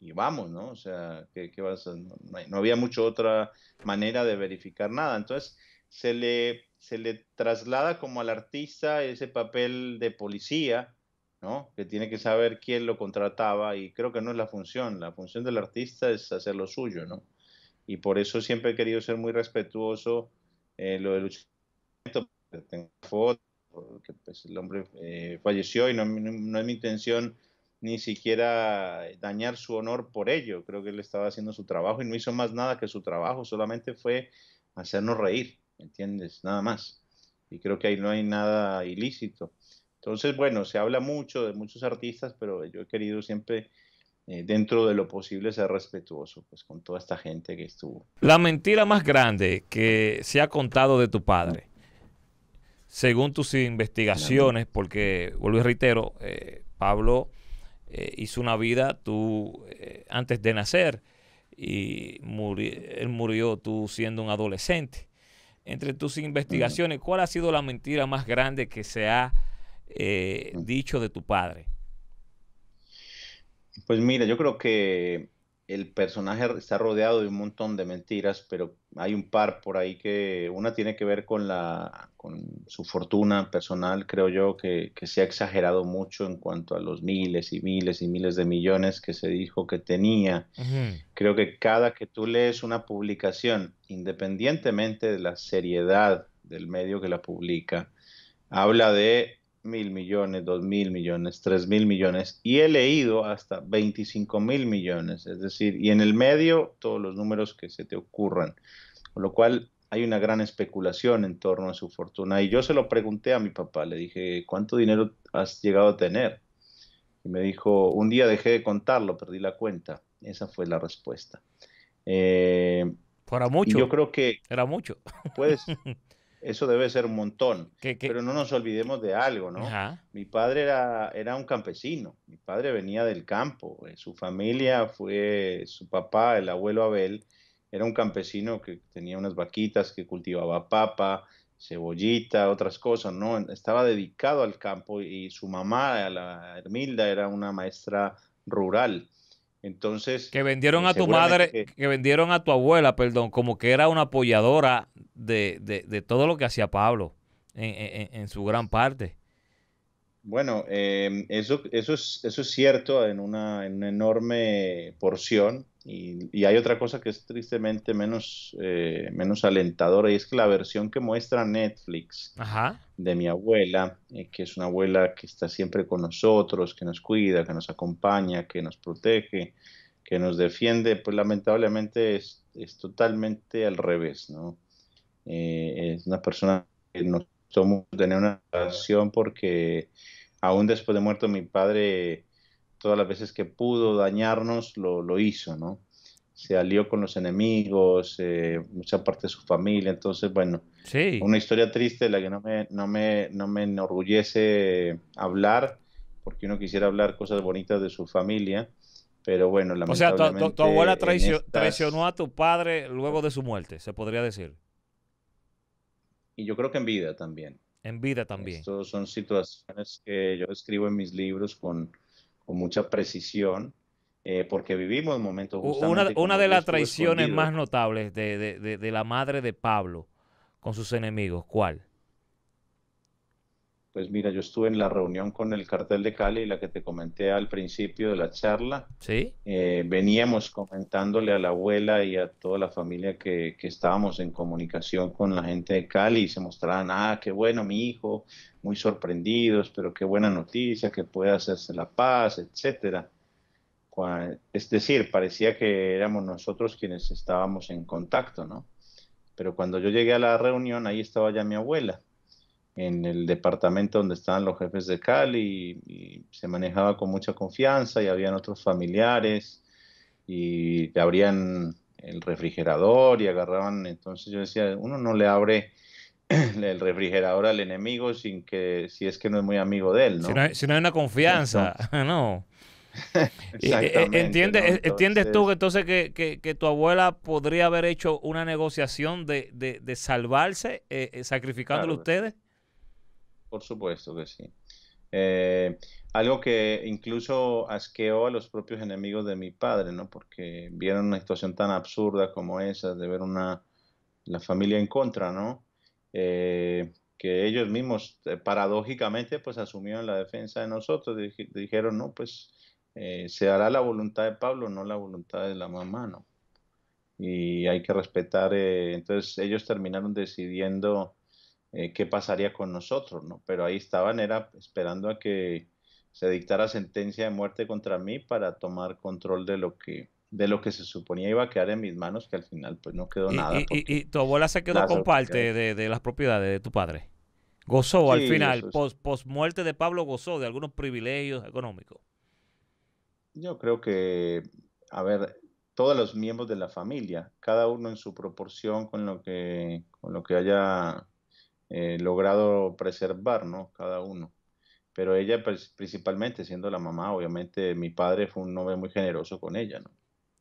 y vamos, ¿no? O sea, que qué vas no, no, había mucha otra manera de verificar nada. Entonces, se le, se le traslada como al artista ese papel de policía, ¿no? Que tiene que saber quién lo contrataba y creo que no es la función. La función del artista es hacer lo suyo, ¿no? Y por eso siempre he querido ser muy respetuoso eh, lo del porque Tengo fotos, porque pues, el hombre eh, falleció y no, no es mi intención ni siquiera dañar su honor por ello. Creo que él estaba haciendo su trabajo y no hizo más nada que su trabajo, solamente fue hacernos reír, ¿entiendes? Nada más. Y creo que ahí no hay nada ilícito. Entonces, bueno, se habla mucho de muchos artistas, pero yo he querido siempre eh, dentro de lo posible ser respetuoso pues con toda esta gente que estuvo. La mentira más grande que se ha contado de tu padre, según tus investigaciones, porque, vuelvo y reitero, eh, Pablo eh, hizo una vida tú eh, antes de nacer y él murió tú siendo un adolescente. Entre tus investigaciones, ¿cuál ha sido la mentira más grande que se ha eh, dicho de tu padre? Pues mira, yo creo que el personaje está rodeado de un montón de mentiras, pero hay un par por ahí que una tiene que ver con, la, con su fortuna personal, creo yo, que, se ha exagerado mucho en cuanto a los miles y miles y miles de millones que se dijo que tenía. Creo que cada que tú lees una publicación, independientemente de la seriedad del medio que la publica, habla de mil millones, dos mil millones, tres mil millones, y he leído hasta 25 mil millones, es decir, y en el medio todos los números que se te ocurran, con lo cual hay una gran especulación en torno a su fortuna. Y yo se lo pregunté a mi papá, le dije, ¿cuánto dinero has llegado a tener? Y me dijo, un día dejé de contarlo, perdí la cuenta. Esa fue la respuesta. Para eh, mucho. Yo creo que... Era mucho. Puedes... eso debe ser un montón. Pero no nos olvidemos de algo, ¿no? Mi padre era, era un campesino, mi padre venía del campo, eh, su familia fue su papá, el abuelo Abel, era un campesino que tenía unas vaquitas, que cultivaba papa, cebollita, otras cosas, ¿no? Estaba dedicado al campo y su mamá, la Hermilda, era una maestra rural. Entonces. Que vendieron eh, a tu madre, que... vendieron a tu abuela, perdón, como que era una apoyadora de, de, de todo lo que hacía Pablo en, en su gran parte. Bueno, em, eso, eso, es, eso es cierto en una, en enorme porción y, hay otra cosa que es tristemente menos, eh, menos alentadora y es que la versión que muestra Netflix de mi abuela, eh, que es una abuela que está siempre con nosotros, que nos cuida, que nos acompaña, que nos protege, que nos defiende, pues lamentablemente es, es totalmente al revés, ¿no? Eh, es una persona que nos somos una relación porque aún después de muerto mi padre, todas las veces que pudo dañarnos, lo, lo hizo, ¿no? Se alió con los enemigos, eh, mucha parte de su familia, entonces, bueno, sí. una historia triste de la que no me, no, me, no me enorgullece hablar, porque uno quisiera hablar cosas bonitas de su familia, pero bueno, lamentablemente... O sea, tu, abuela traicionó a tu padre luego de su muerte, se podría decir y yo creo que en vida también. En vida también. Estos son situaciones que yo escribo en mis libros con, con mucha precisión, eh, porque vivimos momentos Una, una de las traiciones más notables de, la madre de Pablo con sus enemigos, ¿cuál? Pues mira, yo estuve en la reunión con el cartel de Cali, la que te comenté al principio de la charla. Sí. Eh, veníamos comentándole a la abuela y a toda la familia que, estábamos en comunicación con la gente de Cali y se mostraban, ah, qué bueno, mi hijo, muy sorprendidos, pero qué buena noticia, que puede hacerse la paz, etcétera. Es decir, parecía que éramos nosotros quienes estábamos en contacto, ¿no? Pero cuando yo llegué a la reunión, ahí estaba ya mi abuela en el departamento donde estaban los jefes de Cali y, se manejaba con mucha confianza y habían otros familiares y le abrían el refrigerador y agarraban, entonces yo decía, uno no le abre el refrigerador al enemigo sin que, si es que no es muy amigo de él, ¿no? Si no hay, una confianza, eh, no. ¿Entiendes, tú entonces que, tu abuela podría haber hecho una negociación de, de, de salvarse eh, eh sacrificándolo ustedes? Por supuesto que sí. Eh, algo que incluso asqueó a los propios enemigos de mi padre, ¿no? Porque vieron una situación tan absurda como esa, de ver una la familia en contra, ¿no? Eh, que ellos mismos, eh, paradójicamente, pues asumieron la defensa de nosotros, dijeron, no, pues se hará la voluntad de Pablo, no la voluntad de la mamá, ¿no? Y hay que respetar, entonces ellos terminaron decidiendo eh, qué pasaría con nosotros, ¿no? Pero ahí estaban, era esperando a que se dictara sentencia de muerte contra mí para tomar control de lo que de lo que se suponía iba a quedar en mis manos, que al final pues no quedó nada. Y, tu abuela se quedó con parte de, las propiedades de tu padre. Gozó al final, pos muerte de Pablo, gozó de algunos privilegios económicos. Yo creo que, a ver, todos los miembros de la familia, cada uno en su proporción con lo que, con lo que haya eh, logrado preservar, Cada uno. Pero ella pues, principalmente, siendo la mamá, obviamente mi padre fue un hombre muy generoso con ella,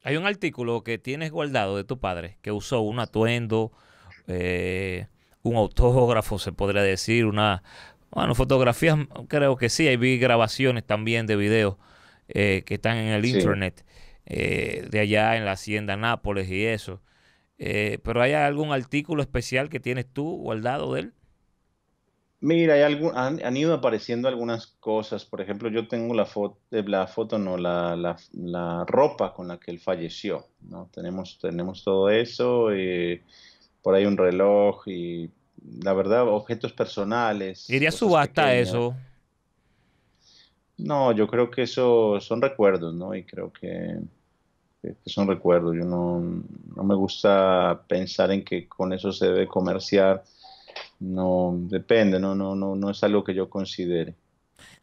Hay un artículo que tienes guardado de tu padre, que usó un atuendo, eh, un autógrafo, se podría decir, una... Bueno, fotografías creo que sí, ahí vi grabaciones también de videos eh, que están en el internet, eh, de allá en la hacienda Nápoles y eso. Eh, ¿Pero hay algún artículo especial que tienes tú o guardado de él? Mira, hay algún, han, ido apareciendo algunas cosas. Por ejemplo, yo tengo la foto, eh, la foto no, la, ropa con la que él falleció. ¿no? Tenemos, tenemos todo eso, y eh, por ahí un reloj y la verdad, objetos personales. ¿Iría subasta eso? No, yo creo que eso son recuerdos, ¿no? Y creo que que, son recuerdos. Yo no, me gusta pensar en que con eso se debe comerciar. No, depende, no, no, no, no es algo que yo considere.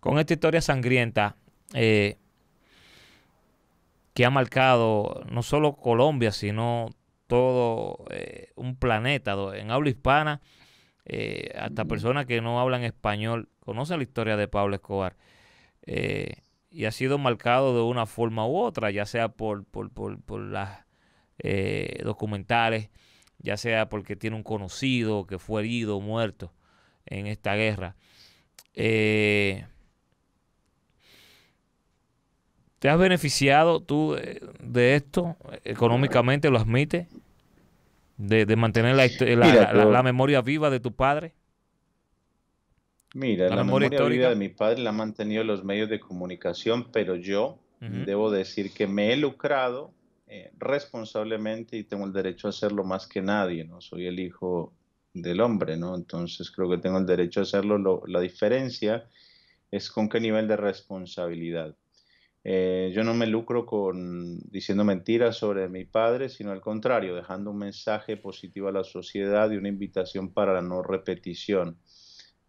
Con esta historia sangrienta eh, que ha marcado no solo Colombia, sino todo eh, un planeta en habla hispana, eh, hasta personas que no hablan español conocen la historia de Pablo Escobar y ha sido marcado de una forma u otra, ya sea por, por, las eh, documentales, ya sea porque tiene un conocido que fue herido o muerto en esta guerra. Eh, ¿Te has beneficiado tú eh, de, esto económicamente? ¿Lo admites? De, mantener la, la, la, memoria viva de tu padre? Mira, la, la memoria, de mi padre la han mantenido los medios de comunicación, pero yo debo decir que me he lucrado eh, responsablemente y tengo el derecho a hacerlo más que nadie, ¿no? Soy el hijo del hombre, ¿no? Entonces creo que tengo el derecho a hacerlo. la diferencia es con qué nivel de responsabilidad. Eh, yo no me lucro con diciendo mentiras sobre mi padre, sino al contrario, dejando un mensaje positivo a la sociedad y una invitación para la no repetición.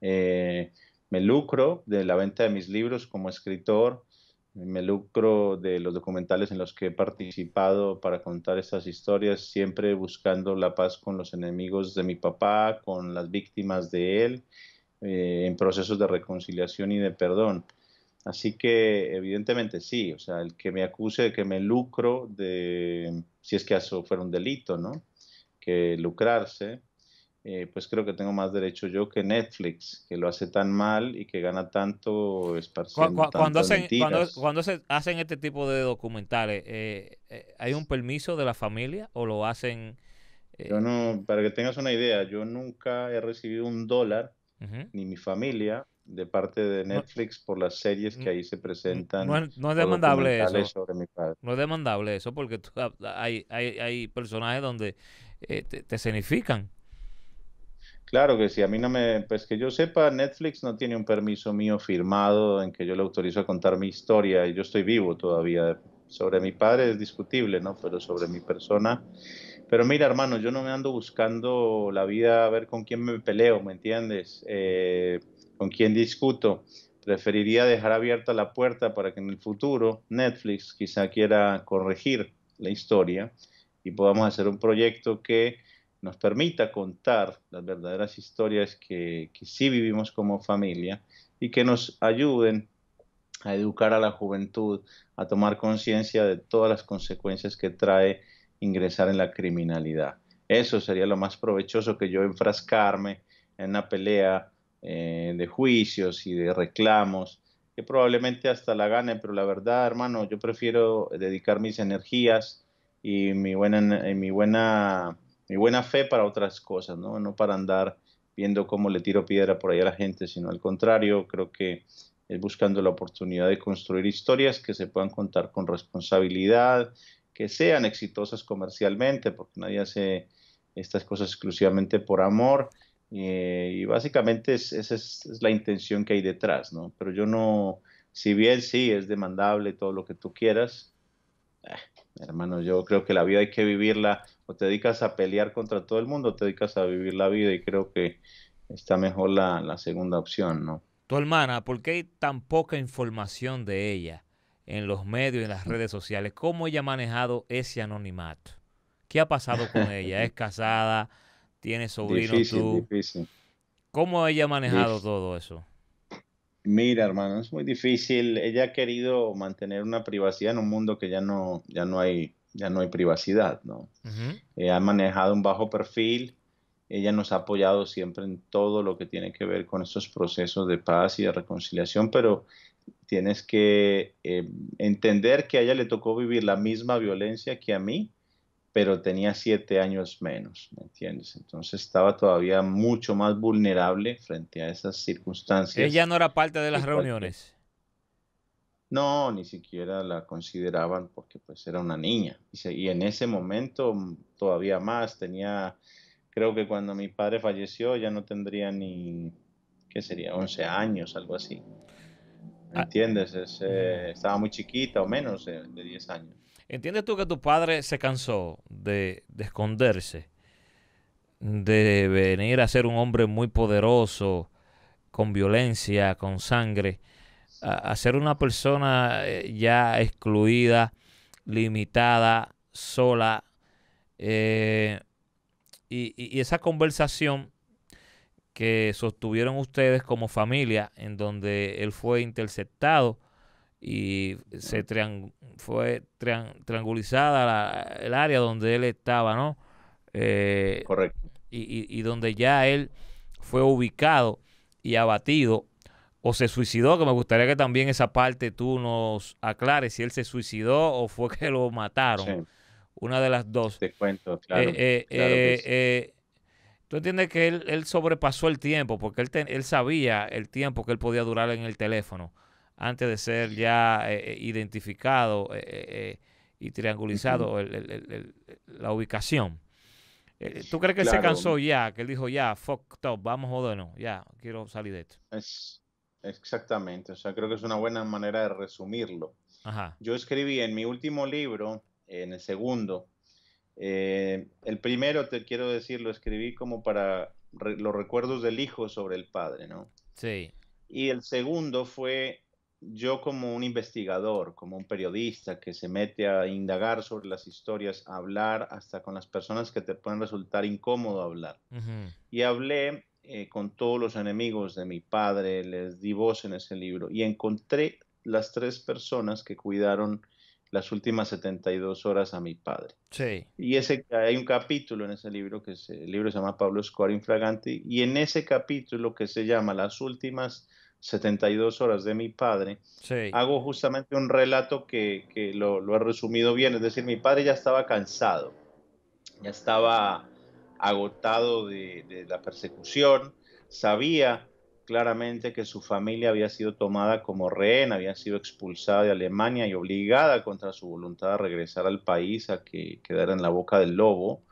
Eh, me lucro de la venta de mis libros como escritor, me lucro de los documentales en los que he participado para contar estas historias, siempre buscando la paz con los enemigos de mi papá, con las víctimas de él, eh, en procesos de reconciliación y de perdón. Así que evidentemente sí, o sea, el que me acuse de que me lucro de, si es que eso fuera un delito, ¿no? Que lucrarse, eh, pues creo que tengo más derecho yo que Netflix, que lo hace tan mal y que gana tanto esparciendo cuando, cuando cuando, se hacen este tipo de documentales, eh, eh, ¿hay un permiso de la familia o lo hacen...? Yo no, para que tengas una idea, yo nunca he recibido un dólar, ni mi familia, de parte de Netflix por las series que ahí se presentan. No, es, demandable eso. No es demandable eso porque hay, hay, hay personajes donde te, te, Claro que sí, a mí no me, pues que yo sepa, Netflix no tiene un permiso mío firmado en que yo le autorizo a contar mi historia y yo estoy vivo todavía. Sobre mi padre es discutible, ¿no? Pero sobre mi persona. Pero mira, hermano, yo no me ando buscando la vida a ver con quién me peleo, ¿me entiendes? Eh, con quién discuto. Preferiría dejar abierta la puerta para que en el futuro Netflix quizá quiera corregir la historia y podamos hacer un proyecto que nos permita contar las verdaderas historias que, que sí vivimos como familia y que nos ayuden a educar a la juventud, a tomar conciencia de todas las consecuencias que trae ingresar en la criminalidad. Eso sería lo más provechoso que yo enfrascarme en una pelea eh, de juicios y de reclamos, que probablemente hasta la gane, pero la verdad, hermano, yo prefiero dedicar mis energías y mi buena, y mi buena y buena fe para otras cosas, ¿no? No para andar viendo cómo le tiro piedra por ahí a la gente, sino al contrario, creo que es buscando la oportunidad de construir historias que se puedan contar con responsabilidad, que sean exitosas comercialmente, porque nadie hace estas cosas exclusivamente por amor. Eh, y básicamente esa es, la intención que hay detrás, ¿no? Pero yo no, si bien sí es demandable todo lo que tú quieras, ah, hermano, yo creo que la vida hay que vivirla, o te dedicas a pelear contra todo el mundo, o te dedicas a vivir la vida y creo que está mejor la, segunda opción, ¿no? Tu hermana, ¿por qué hay tan poca información de ella en los medios y en las mm. redes sociales? ¿Cómo ella ha manejado ese anonimato? ¿Qué ha pasado con ella? ¿Es casada? ¿Tiene sobrino difícil, tú? Difícil. ¿Cómo ella ha manejado todo eso? Mira, hermano, es muy difícil. Ella ha querido mantener una privacidad en un mundo que ya no, ya no hay, ya no hay privacidad, ¿no? Eh, ha manejado un bajo perfil. Ella nos ha apoyado siempre en todo lo que tiene que ver con estos procesos de paz y de reconciliación, pero tienes que eh, entender que a ella le tocó vivir la misma violencia que a mí pero tenía siete años menos, ¿me entiendes? Entonces estaba todavía mucho más vulnerable frente a esas circunstancias. Ella no era parte de las reuniones. No, ni siquiera la consideraban porque pues era una niña. Y, en ese momento mm, todavía más tenía, creo que cuando mi padre falleció ya no tendría ni, ¿qué sería? 11 años, algo así. ¿Me ah. ¿Entiendes? estaba muy chiquita o menos eh, de, de 10 años. ¿Entiendes tú que tu padre se cansó de, esconderse, de venir a ser un hombre muy poderoso, con violencia, con sangre, a, ser una persona eh, ya excluida, limitada, sola? Eh, y, esa conversación que sostuvieron ustedes como familia, en donde él fue interceptado y se fue triangulizada el área donde él estaba, ¿no? Eh, Correcto. Y, y, donde ya él fue ubicado y abatido o se suicidó, que me gustaría que también esa parte tú nos aclares si él se suicidó o fue que lo mataron. Una de las dos. Te cuento, claro. Eh, eh, tú entiendes que él, sobrepasó el tiempo, porque él sabía el tiempo que él podía durar en el teléfono antes de ser ya eh, eh, identificado eh, y triangulizado la ubicación. ¿Tú crees que se cansó ya? Que él dijo, ya, fuck top, vamos no, ya, quiero salir de esto. Es, exactamente, o sea, creo que es una buena manera de resumirlo. Yo escribí en mi último libro, en el segundo, el primero, te quiero decir, lo escribí como para los recuerdos del hijo sobre el padre, ¿no? Sí. Y el segundo fue yo como un investigador, como un periodista que se mete a indagar sobre las historias, a hablar hasta con las personas que te pueden resultar incómodo hablar. Y hablé eh, con todos los enemigos de mi padre, les di voz en ese libro y encontré las tres personas que cuidaron las últimas 72 horas a mi padre. Y hay un capítulo en ese libro, que es, el libro se llama Pablo Escobar Infraganti, y en ese capítulo que se llama Las últimas 72 horas de mi padre, hago justamente un relato que, que lo, he resumido bien. Es decir, mi padre ya estaba cansado, ya estaba agotado de, de la persecución, sabía claramente que su familia había sido tomada como rehén, había sido expulsada de Alemania y obligada contra su voluntad a regresar al país, a que quedara en la boca del lobo.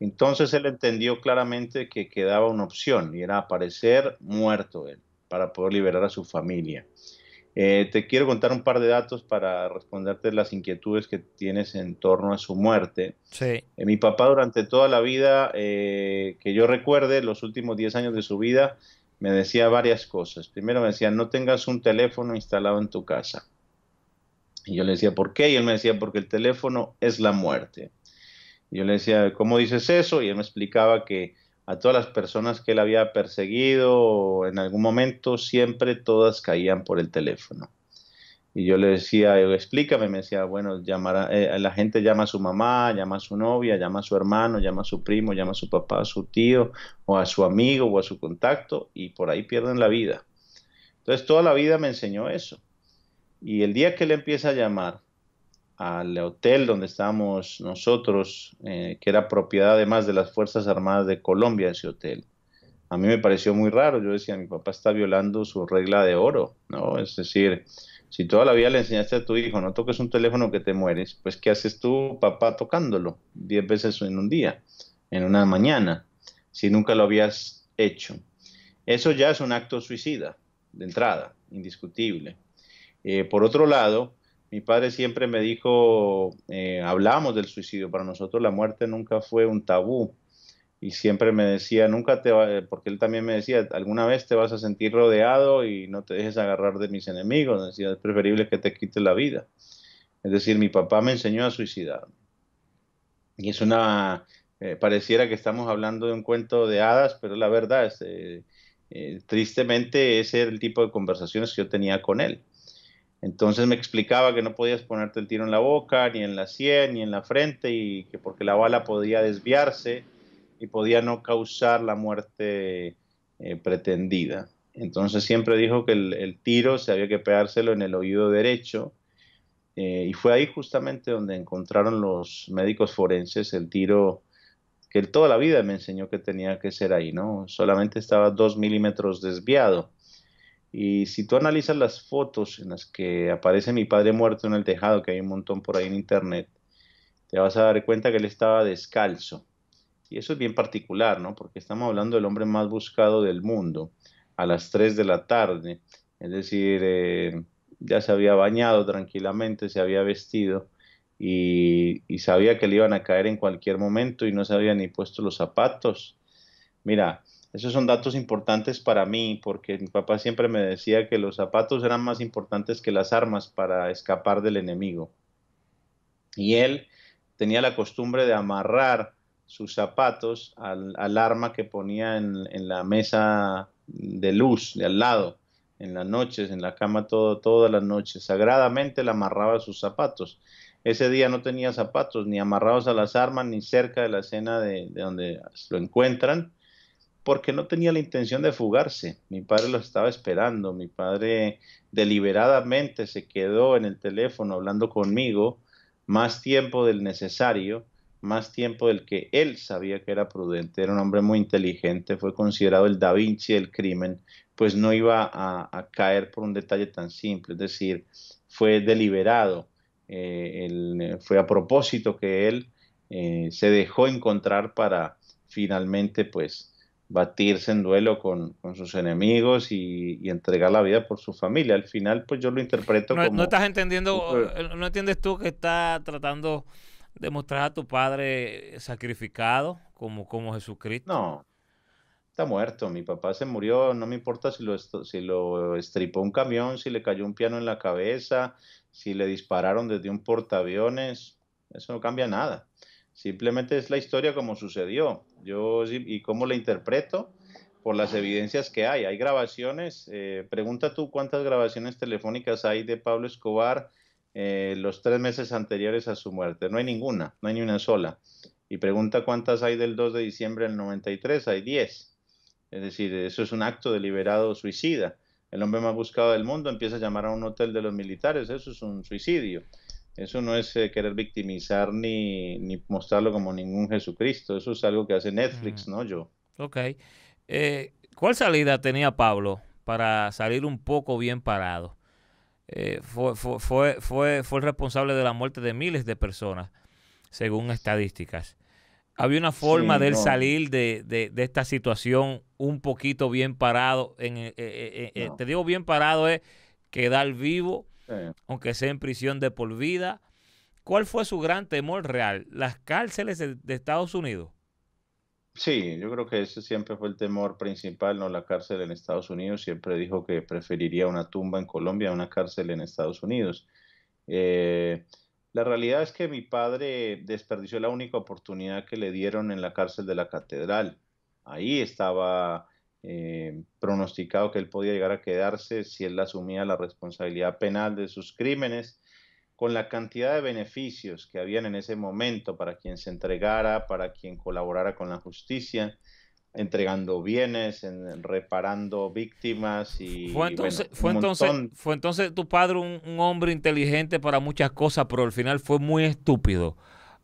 Entonces él entendió claramente que quedaba una opción y era aparecer muerto él para poder liberar a su familia. Eh, te quiero contar un par de datos para responderte las inquietudes que tienes en torno a su muerte. Sí. Eh, mi papá durante toda la vida, eh, que yo recuerde, los últimos 10 años de su vida, me decía varias cosas. Primero me decía, no tengas un teléfono instalado en tu casa. Y yo le decía, ¿por qué? Y él me decía, porque el teléfono es la muerte. yo le decía, ¿cómo dices eso? Y él me explicaba que a todas las personas que él había perseguido en algún momento, siempre todas caían por el teléfono. Y yo le decía, eh, explícame, me decía, bueno, llamar eh, la gente llama a su mamá, llama a su novia, llama a su hermano, llama a su primo, llama a su papá, a su tío, o a su amigo, o a su contacto, y por ahí pierden la vida. Entonces toda la vida me enseñó eso. Y el día que él empieza a llamar, al hotel donde estábamos nosotros, eh, que era propiedad además de las Fuerzas Armadas de Colombia, ese hotel. A mí me pareció muy raro, yo decía, mi papá está violando su regla de oro, ¿no? Es decir, si toda la vida le enseñaste a tu hijo, no toques un teléfono que te mueres, pues ¿qué haces tú, papá, tocándolo diez veces en un día, en una mañana, si nunca lo habías hecho? Eso ya es un acto suicida, de entrada, indiscutible. Eh, por otro lado, mi padre siempre me dijo, eh, hablamos del suicidio, para nosotros la muerte nunca fue un tabú. Y siempre me decía, nunca te va, eh, porque él también me decía, alguna vez te vas a sentir rodeado y no te dejes agarrar de mis enemigos, decía, es preferible que te quite la vida. Es decir, mi papá me enseñó a suicidar. Y es una, eh, pareciera que estamos hablando de un cuento de hadas, pero la verdad, es, tristemente ese era el tipo de conversaciones que yo tenía con él entonces me explicaba que no podías ponerte el tiro en la boca, ni en la sien, ni en la frente, y que porque la bala podía desviarse y podía no causar la muerte eh, pretendida. Entonces siempre dijo que el, tiro se había que pegárselo en el oído derecho, eh, y fue ahí justamente donde encontraron los médicos forenses el tiro que toda la vida me enseñó que tenía que ser ahí, ¿no? Solamente estaba dos milímetros desviado. Y si tú analizas las fotos en las que aparece mi padre muerto en el tejado, que hay un montón por ahí en internet, te vas a dar cuenta que él estaba descalzo. Y eso es bien particular, ¿no? Porque estamos hablando del hombre más buscado del mundo, a las 3 de la tarde. Es decir, eh, ya se había bañado tranquilamente, se había vestido y, y sabía que le iban a caer en cualquier momento y no se había ni puesto los zapatos. Mira, esos son datos importantes para mí, porque mi papá siempre me decía que los zapatos eran más importantes que las armas para escapar del enemigo. Y él tenía la costumbre de amarrar sus zapatos al, arma que ponía en, la mesa de luz de al lado, en las noches, en la cama todo, todas las noches. Sagradamente le amarraba sus zapatos. Ese día no tenía zapatos ni amarrados a las armas ni cerca de la escena de donde lo encuentran porque no tenía la intención de fugarse. Mi padre lo estaba esperando, mi padre deliberadamente se quedó en el teléfono hablando conmigo más tiempo del necesario, más tiempo del que él sabía que era prudente. Era un hombre muy inteligente, fue considerado el Da Vinci del crimen, pues no iba a, caer por un detalle tan simple, es decir, fue deliberado, eh, fue a propósito que él eh, se dejó encontrar para finalmente pues batirse en duelo con, sus enemigos y, entregar la vida por su familia. Al final, pues yo lo interpreto como... No estás entendiendo, eh, no entiendes tú que está tratando de mostrar a tu padre sacrificado como, como Jesucristo. No, está muerto, mi papá se murió, no me importa si lo, si lo estripó un camión, si le cayó un piano en la cabeza, si le dispararon desde un portaaviones, eso no cambia nada. Simplemente es la historia como sucedió. Yo y cómo la interpreto por las evidencias que hay. Hay grabaciones. Eh, pregunta tú cuántas grabaciones telefónicas hay de Pablo Escobar eh, los tres meses anteriores a su muerte. No hay ninguna, no hay ni una sola. Y pregunta cuántas hay del 2 de diciembre del 93. Hay 10. Es decir, eso es un acto deliberado suicida. El hombre más buscado del mundo empieza a llamar a un hotel de los militares. Eso es un suicidio. Eso no es eh, querer victimizar ni, mostrarlo como ningún Jesucristo. Eso es algo que hace Netflix, mm. no yo. Ok. Eh, ¿Cuál salida tenía Pablo para salir un poco bien parado? Eh, fue, fue, fue, el responsable de la muerte de miles de personas, según estadísticas. ¿Había una forma de él salir de, esta situación un poquito bien parado? Te digo bien parado es quedar vivo aunque sea en prisión de por vida. ¿Cuál fue su gran temor real? ¿Las cárceles de, Estados Unidos? Sí, yo creo que ese siempre fue el temor principal, no la cárcel en Estados Unidos. Siempre dijo que preferiría una tumba en Colombia a una cárcel en Estados Unidos. Eh, la realidad es que mi padre desperdició la única oportunidad que le dieron en la cárcel de la catedral. Ahí estaba eh, pronosticado que él podía llegar a quedarse si él asumía la responsabilidad penal de sus crímenes, con la cantidad de beneficios que habían en ese momento para quien se entregara, para quien colaborara con la justicia, entregando bienes, reparando víctimas y... Fue entonces, fue, entonces tu padre un, hombre inteligente para muchas cosas, pero al final fue muy estúpido.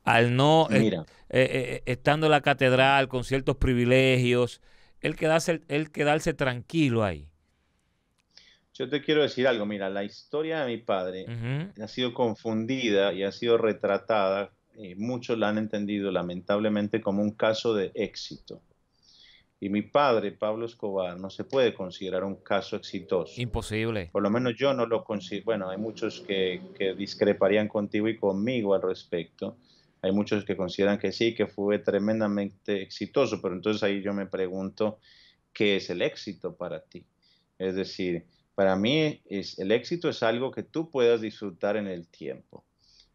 Al no eh, Mira. Eh, estando en la catedral con ciertos privilegios, él quedarse, quedarse tranquilo ahí. Yo te quiero decir algo, mira, la historia de mi padre ha sido confundida y ha sido retratada, y eh, muchos la han entendido lamentablemente como un caso de éxito. Y mi padre, Pablo Escobar, no se puede considerar un caso exitoso. Imposible. Por lo menos yo no lo considero. Bueno, hay muchos que, que discreparían contigo y conmigo al respecto. Hay muchos que consideran que sí, que fue tremendamente exitoso, pero entonces ahí yo me pregunto, ¿qué es el éxito para ti? Es decir, para mí es, el éxito es algo que tú puedas disfrutar en el tiempo.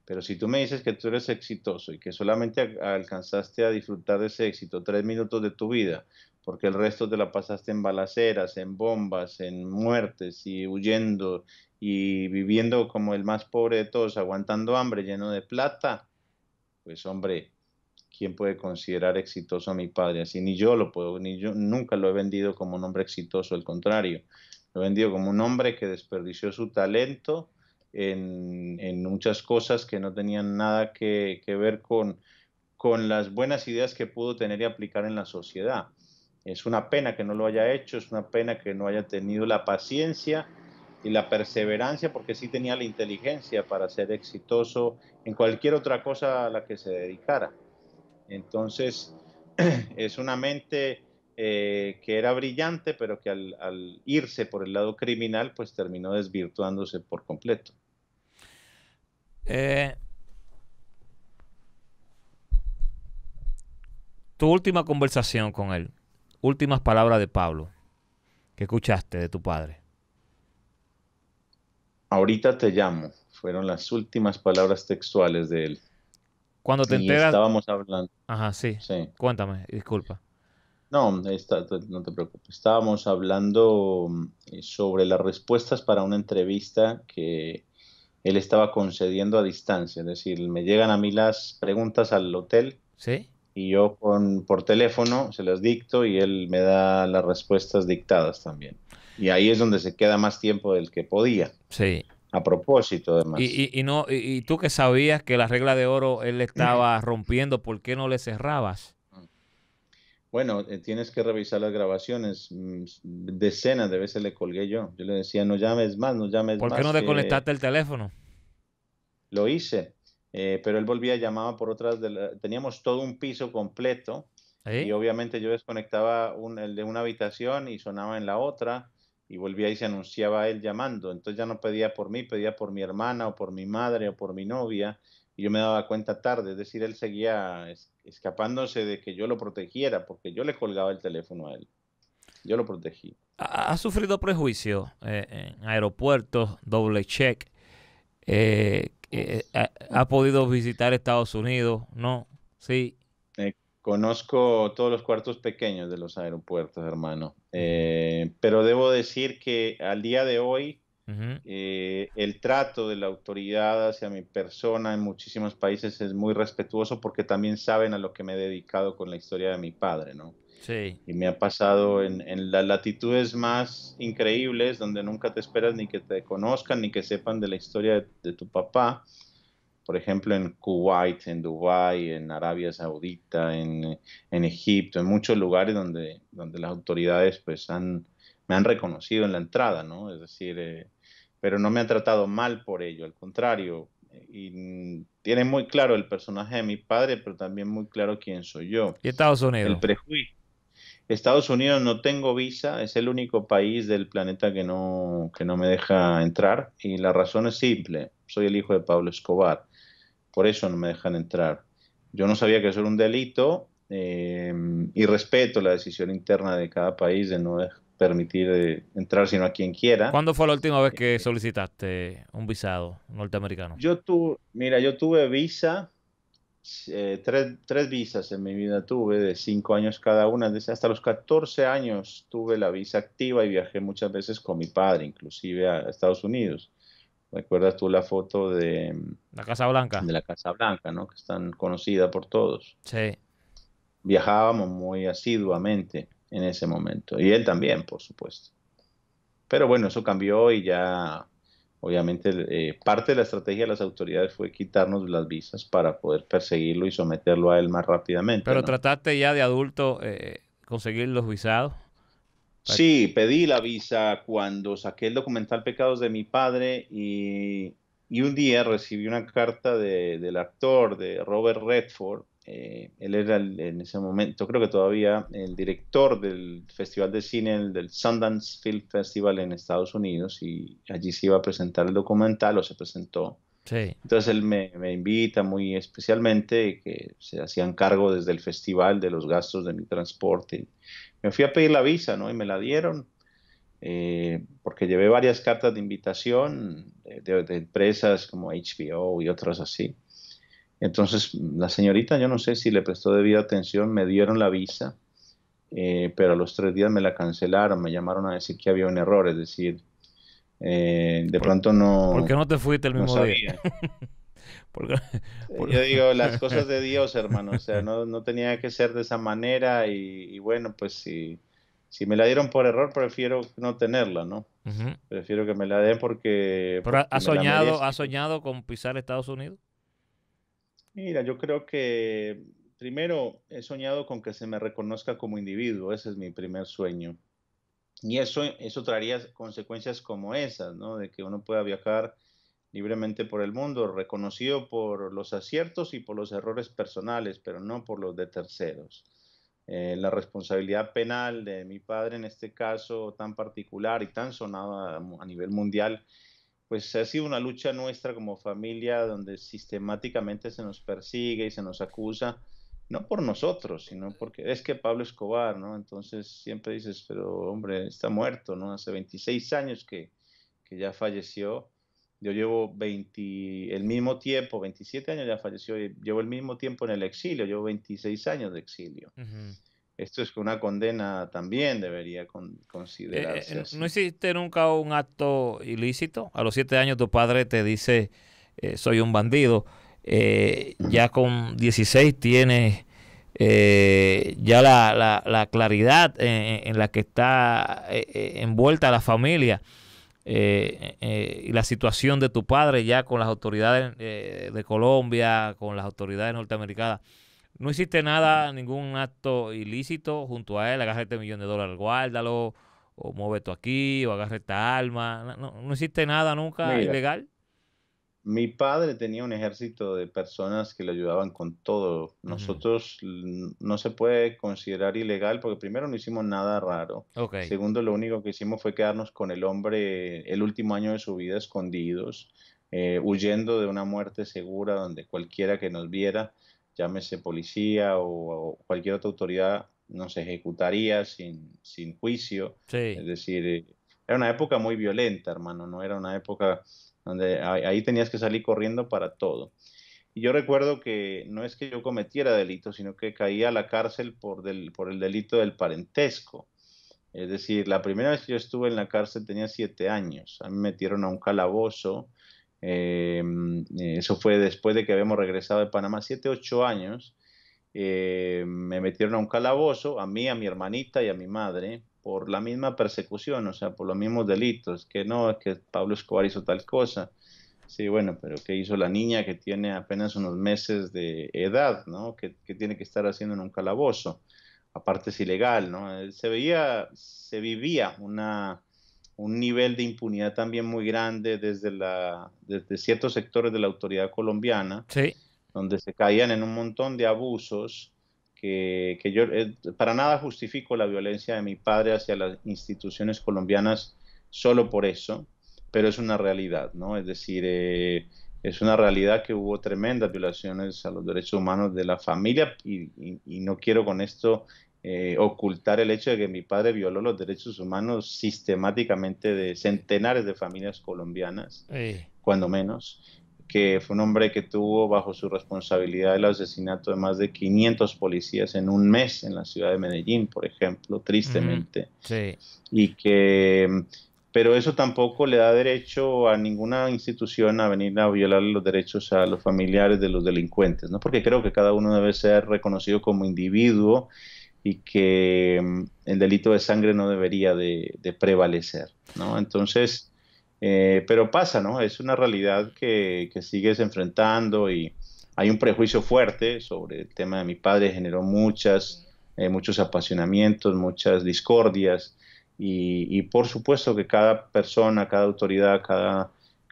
Pero si tú me dices que tú eres exitoso y que solamente alcanzaste a disfrutar de ese éxito tres minutos de tu vida, porque el resto te la pasaste en balaceras, en bombas, en muertes y huyendo y viviendo como el más pobre de todos, aguantando hambre, lleno de plata, pues hombre, ¿quién puede considerar exitoso a mi padre? Así ni yo lo puedo, ni yo nunca lo he vendido como un hombre exitoso, al contrario, lo he vendido como un hombre que desperdició su talento en, muchas cosas que no tenían nada que, ver con, con las buenas ideas que pudo tener y aplicar en la sociedad. Es una pena que no lo haya hecho, es una pena que no haya tenido la paciencia y la perseverancia, porque sí tenía la inteligencia para ser exitoso en cualquier otra cosa a la que se dedicara. Entonces, es una mente eh, que era brillante, pero que al, irse por el lado criminal, pues terminó desvirtuándose por completo. Eh, tu última conversación con él, últimas palabras de Pablo que escuchaste de tu padre ahorita te llamo. Fueron las últimas palabras textuales de él. Cuando te enteras. Estábamos hablando. Ajá, sí. sí. Cuéntame, disculpa. No, está, no te preocupes. Estábamos hablando eh, sobre las respuestas para una entrevista que él estaba concediendo a distancia. Es decir, me llegan a mí las preguntas al hotel. Sí. Y yo con, por teléfono se las dicto y él me da las respuestas dictadas también. Y ahí es donde se queda más tiempo del que podía. Sí. A propósito, además. Y, y, no, y, tú que sabías que la regla de oro él estaba rompiendo, ¿por qué no le cerrabas? Bueno, eh, tienes que revisar las grabaciones. Mm, decenas de veces le colgué yo. Yo le decía, no llames más, no llames más. ¿Por qué no desconectaste eh, el teléfono? Lo hice, eh, pero él volvía y llamaba por otras. Teníamos todo un piso completo y obviamente yo desconectaba un, el de una habitación y sonaba en la otra y volvía y se anunciaba él llamando. Entonces ya no pedía por mí, pedía por mi hermana o por mi madre o por mi novia y yo me daba cuenta tarde, es decir, él seguía escapándose de que yo lo protegiera porque yo le colgaba el teléfono a él. Yo lo protegí. ¿Ha sufrido prejuicio eh, en aeropuertos, doble check? Eh, eh, ha, ha, podido visitar Estados Unidos? ¿No? Sí. Conozco todos los cuartos pequeños de los aeropuertos, hermano. Eh, pero debo decir que al día de hoy eh, el trato de la autoridad hacia mi persona en muchísimos países es muy respetuoso porque también saben a lo que me he dedicado con la historia de mi padre, ¿no? Sí. Y me ha pasado en, las latitudes más increíbles donde nunca te esperas ni que te conozcan ni que sepan de la historia de tu papá por ejemplo, en Kuwait, en Dubái, en Arabia Saudita, en, Egipto, en muchos lugares donde, donde las autoridades pues me han reconocido en la entrada, ¿no? Es decir, eh, pero no me han tratado mal por ello, al contrario. Y tiene muy claro el personaje de mi padre, pero también muy claro quién soy yo. ¿Y Estados Unidos? El prejuicio. Estados Unidos no tengo visa, es el único país del planeta que no, que no me deja entrar. Y la razón es simple, soy el hijo de Pablo Escobar por eso no me dejan entrar. Yo no sabía que eso era un delito eh, y respeto la decisión interna de cada país de no permitir eh, entrar sino a quien quiera. ¿Cuándo fue la última vez que eh, solicitaste un visado norteamericano? Yo tuve, mira, yo tuve visa, tres, visas en mi vida tuve, de cinco años cada una, desde hasta los 14 años tuve la visa activa y viajé muchas veces con mi padre, inclusive a Estados Unidos. ¿Recuerdas tú la foto de... La Casa Blanca. De la Casa Blanca, ¿no? Que es tan conocida por todos. Sí. Viajábamos muy asiduamente en ese momento. Y él también, por supuesto. Pero bueno, eso cambió y ya, obviamente, eh, parte de la estrategia de las autoridades fue quitarnos las visas para poder perseguirlo y someterlo a él más rápidamente. Pero trataste ya de adulto eh, conseguir los visados. Sí, pedí la visa cuando saqué el documental Pecados de mi padre y, un día recibí una carta del actor, de Robert Redford. Eh, él era en ese momento, creo que todavía, el director del Festival de Cine, del Sundance Film Festival en Estados Unidos y allí se iba a presentar el documental o se presentó. Entonces él me, me, invita muy especialmente que se hacían cargo desde el festival de los gastos de mi transporte me fui a pedir la visa, ¿no? Y me la dieron, eh, porque llevé varias cartas de invitación de, empresas como HBO y otras así. Entonces, la señorita, yo no sé si le prestó debida atención, me dieron la visa, eh, pero a los tres días me la cancelaron, me llamaron a decir que había un error, es decir, eh, de pronto no... ¿Por qué no te fuiste el mismo día? Yo digo, las cosas de Dios, hermano, o sea, no, tenía que ser de esa manera y, bueno, pues si, si me la dieron por error, prefiero no tenerla, ¿no? Prefiero que me la den porque... Pero porque ¿ha, soñado, ¿Ha soñado con pisar Estados Unidos? Mira, yo creo que primero he soñado con que se me reconozca como individuo, ese es mi primer sueño. Y eso, eso traería consecuencias como esas, ¿no? De que uno pueda viajar libremente por el mundo, reconocido por los aciertos y por los errores personales, pero no por los de terceros. Eh, la responsabilidad penal de mi padre en este caso tan particular y tan sonado a, nivel mundial, pues ha sido una lucha nuestra como familia donde sistemáticamente se nos persigue y se nos acusa, no por nosotros, sino porque es que Pablo Escobar, ¿no? Entonces siempre dices, pero hombre, está muerto, ¿no? Hace 26 años que, que ya falleció yo llevo el mismo tiempo, 27 años ya falleció, eh, llevo el mismo tiempo en el exilio, llevo 26 años de exilio. Esto es una condena también debería eh, eh, considerarse. ¿No hiciste nunca un acto ilícito? A los 7 años tu padre te dice, soy un bandido. ya con 16 tienes ya la, claridad en, la que está envuelta la familia y eh, eh, la situación de tu padre ya con las autoridades eh, de Colombia, con las autoridades norteamericanas. No hiciste nada, ningún acto ilícito junto a él, agarra este millón de dólares, guárdalo, o mueve tú aquí, o agarra esta arma. No, no, hiciste nada nunca ilegal. Mi padre tenía un ejército de personas que le ayudaban con todo. Nosotros no se puede considerar ilegal porque primero no hicimos nada raro. Segundo, lo único que hicimos fue quedarnos con el hombre el último año de su vida escondidos, eh, huyendo de una muerte segura donde cualquiera que nos viera, llámese policía o, cualquier otra autoridad, nos ejecutaría sin, sin juicio. Es decir, eh, era una época muy violenta, hermano, no era una época donde ahí tenías que salir corriendo para todo. Y yo recuerdo que no es que yo cometiera delito, sino que caía a la cárcel por, por el delito del parentesco. Es decir, la primera vez que yo estuve en la cárcel tenía siete años. A mí me metieron a un calabozo. Eh, eso fue después de que habíamos regresado de Panamá, siete, ocho años. Eh, me metieron a un calabozo, a mí, a mi hermanita y a mi madre por la misma persecución, o sea, por los mismos delitos, que no, que Pablo Escobar hizo tal cosa. Sí, bueno, pero ¿qué hizo la niña que tiene apenas unos meses de edad, ¿no? ¿Qué, tiene que estar haciendo en un calabozo? Aparte es ilegal, ¿no? Eh, se veía, se vivía una, un nivel de impunidad también muy grande desde, la, desde ciertos sectores de la autoridad colombiana, donde se caían en un montón de abusos que, yo eh, para nada justifico la violencia de mi padre hacia las instituciones colombianas solo por eso, pero es una realidad, ¿no? Es decir, eh, es una realidad que hubo tremendas violaciones a los derechos humanos de la familia y, no quiero con esto eh, ocultar el hecho de que mi padre violó los derechos humanos sistemáticamente de centenares de familias colombianas, cuando menos que fue un hombre que tuvo bajo su responsabilidad el asesinato de más de 500 policías en un mes en la ciudad de Medellín, por ejemplo, tristemente. Sí. Y que, pero eso tampoco le da derecho a ninguna institución a venir a violar los derechos a los familiares de los delincuentes, ¿no? Porque creo que cada uno debe ser reconocido como individuo y que mm, el delito de sangre no debería de, de prevalecer, ¿no? Entonces eh, pero pasa, ¿no? Es una realidad que, sigues enfrentando y hay un prejuicio fuerte sobre el tema de mi padre, generó muchas, eh, muchos apasionamientos, muchas discordias y, por supuesto que cada persona, cada autoridad,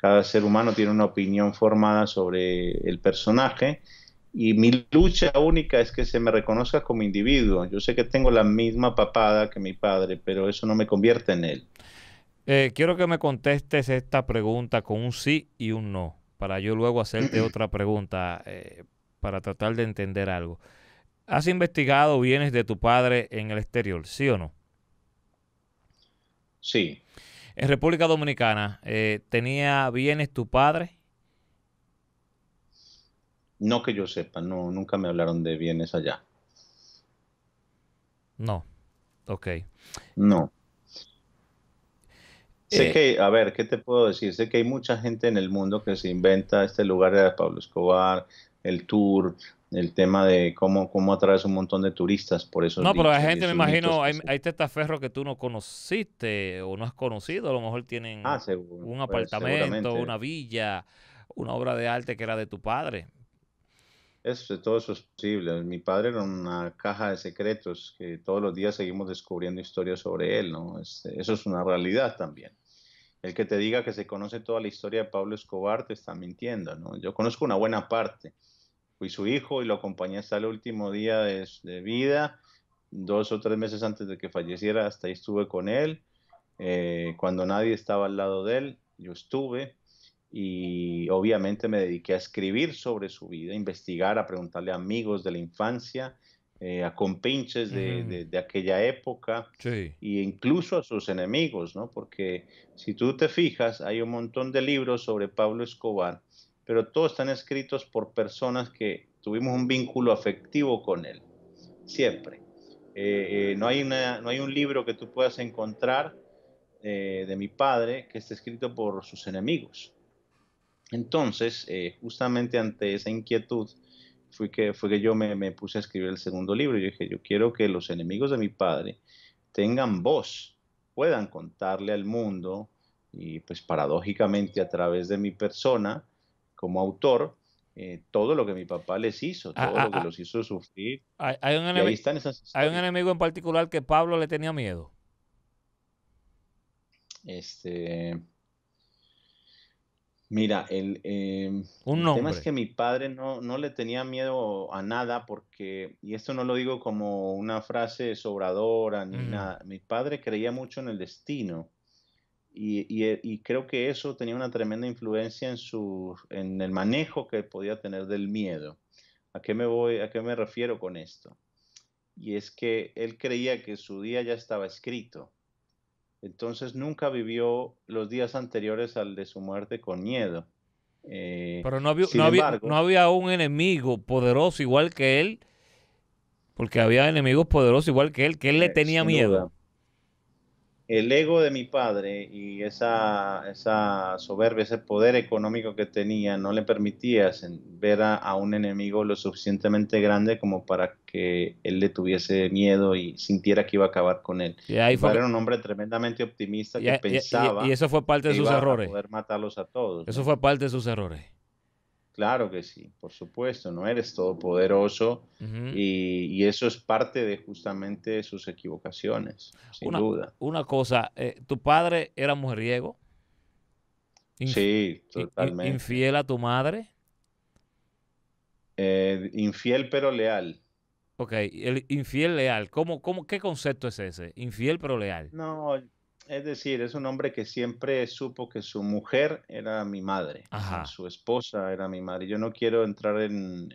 cada ser humano tiene una opinión formada sobre el personaje y mi lucha única es que se me reconozca como individuo. Yo sé que tengo la misma papada que mi padre, pero eso no me convierte en él. Eh, quiero que me contestes esta pregunta con un sí y un no, para yo luego hacerte otra pregunta eh, para tratar de entender algo. ¿Has investigado bienes de tu padre en el exterior, sí o no? Sí. En República Dominicana, eh, ¿tenía bienes tu padre? No que yo sepa, no, nunca me hablaron de bienes allá. No, ok. No. Sé que, a ver, ¿qué te puedo decir? Sé que hay mucha gente en el mundo que se inventa este lugar de Pablo Escobar, el tour, el tema de cómo, cómo atraes un montón de turistas por eso. No, pero hay gente, me imagino, hay, hay testaferros que tú no conociste o no has conocido, a lo mejor tienen ah, un pues, apartamento, una villa, una obra de arte que era de tu padre. Eso, todo eso es posible. Mi padre era una caja de secretos que todos los días seguimos descubriendo historias sobre él, este, eso es una realidad también. El que te diga que se conoce toda la historia de Pablo Escobar te está mintiendo, Yo conozco una buena parte. Fui su hijo y lo acompañé hasta el último día de, vida. Dos o tres meses antes de que falleciera, hasta ahí estuve con él. Eh, cuando nadie estaba al lado de él, yo estuve y obviamente me dediqué a escribir sobre su vida, a investigar, a preguntarle a amigos de la infancia, eh, a compinches de, aquella época e incluso a sus enemigos, ¿no? Porque si tú te fijas, hay un montón de libros sobre Pablo Escobar, pero todos están escritos por personas que tuvimos un vínculo afectivo con él, siempre. Eh, eh, no, hay no hay un libro que tú puedas encontrar de mi padre que esté escrito por sus enemigos. Entonces, eh, justamente ante esa inquietud, fue que, fue que yo me, puse a escribir el segundo libro. Yo dije, yo quiero que los enemigos de mi padre tengan voz, puedan contarle al mundo y pues paradójicamente a través de mi persona como autor. Eh, todo lo que mi papá les hizo, ah, todo lo ah, que ah. los hizo sufrir. hay un enemigo en particular que Pablo le tenía miedo. Este, Mira, em, el, tema es que mi padre no, le tenía miedo a nada porque, y esto no lo digo como una frase sobradora ni nada, mi padre creía mucho en el destino y, eh, y, creo que eso tenía una tremenda influencia en, su, en el manejo que podía tener del miedo. ¿A qué me, voy, a qué me refiero con esto? Y es que él creía que su día ya estaba escrito entonces nunca vivió los días anteriores al de su muerte con miedo. Eh, Pero no había, un enemigo poderoso igual que él, porque había enemigos poderosos igual que él, que él le eh, tenía miedo. El ego de mi padre y esa, esa soberbia, ese poder económico que tenía, no le permitía ver a un enemigo lo suficientemente grande como para él le tuviese miedo y sintiera que iba a acabar con él. Y Era un hombre tremendamente optimista que y, pensaba. Y, eso fue parte de sus errores. poder matarlos a todos. Eso fue parte de sus errores. Claro que sí, por supuesto, no eres todopoderoso y, eso es parte de justamente sus equivocaciones, sin una, duda. Una cosa, eh, ¿tu padre era mujeriego? sí, totalmente. ¿Infiel a tu madre? Eh, infiel pero leal. Ok, el infiel leal, ¿cómo, qué concepto es ese? Infiel pero leal. No, es decir, es un hombre que siempre supo que su mujer era mi madre, su esposa era mi madre. Yo no quiero entrar en,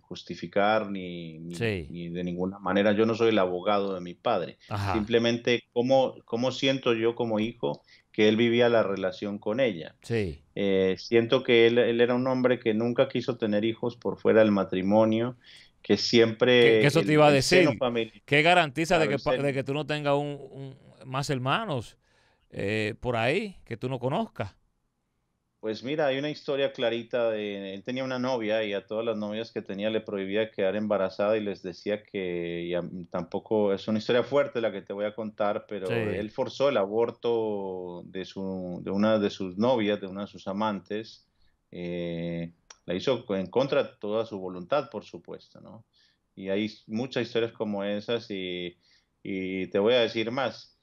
justificar ni, de ninguna manera, yo no soy el abogado de mi padre. Simplemente cómo, siento yo como hijo que él vivía la relación con ella. Sí. Eh, siento que él, él, era un hombre que nunca quiso tener hijos por fuera del matrimonio que siempre... Que, eso te iba a decir. ¿Qué garantiza de que, que, tú no tengas un, más hermanos eh, por ahí que tú no conozcas? Pues mira, hay una historia clarita de él tenía una novia y a todas las novias que tenía le prohibía quedar embarazada y les decía que tampoco es una historia fuerte la que te voy a contar, pero él forzó el aborto de su de una de sus novias, de una de sus amantes. Eh, hizo en contra de toda su voluntad, por supuesto, ¿no? Y hay muchas historias como esas y, te voy a decir más,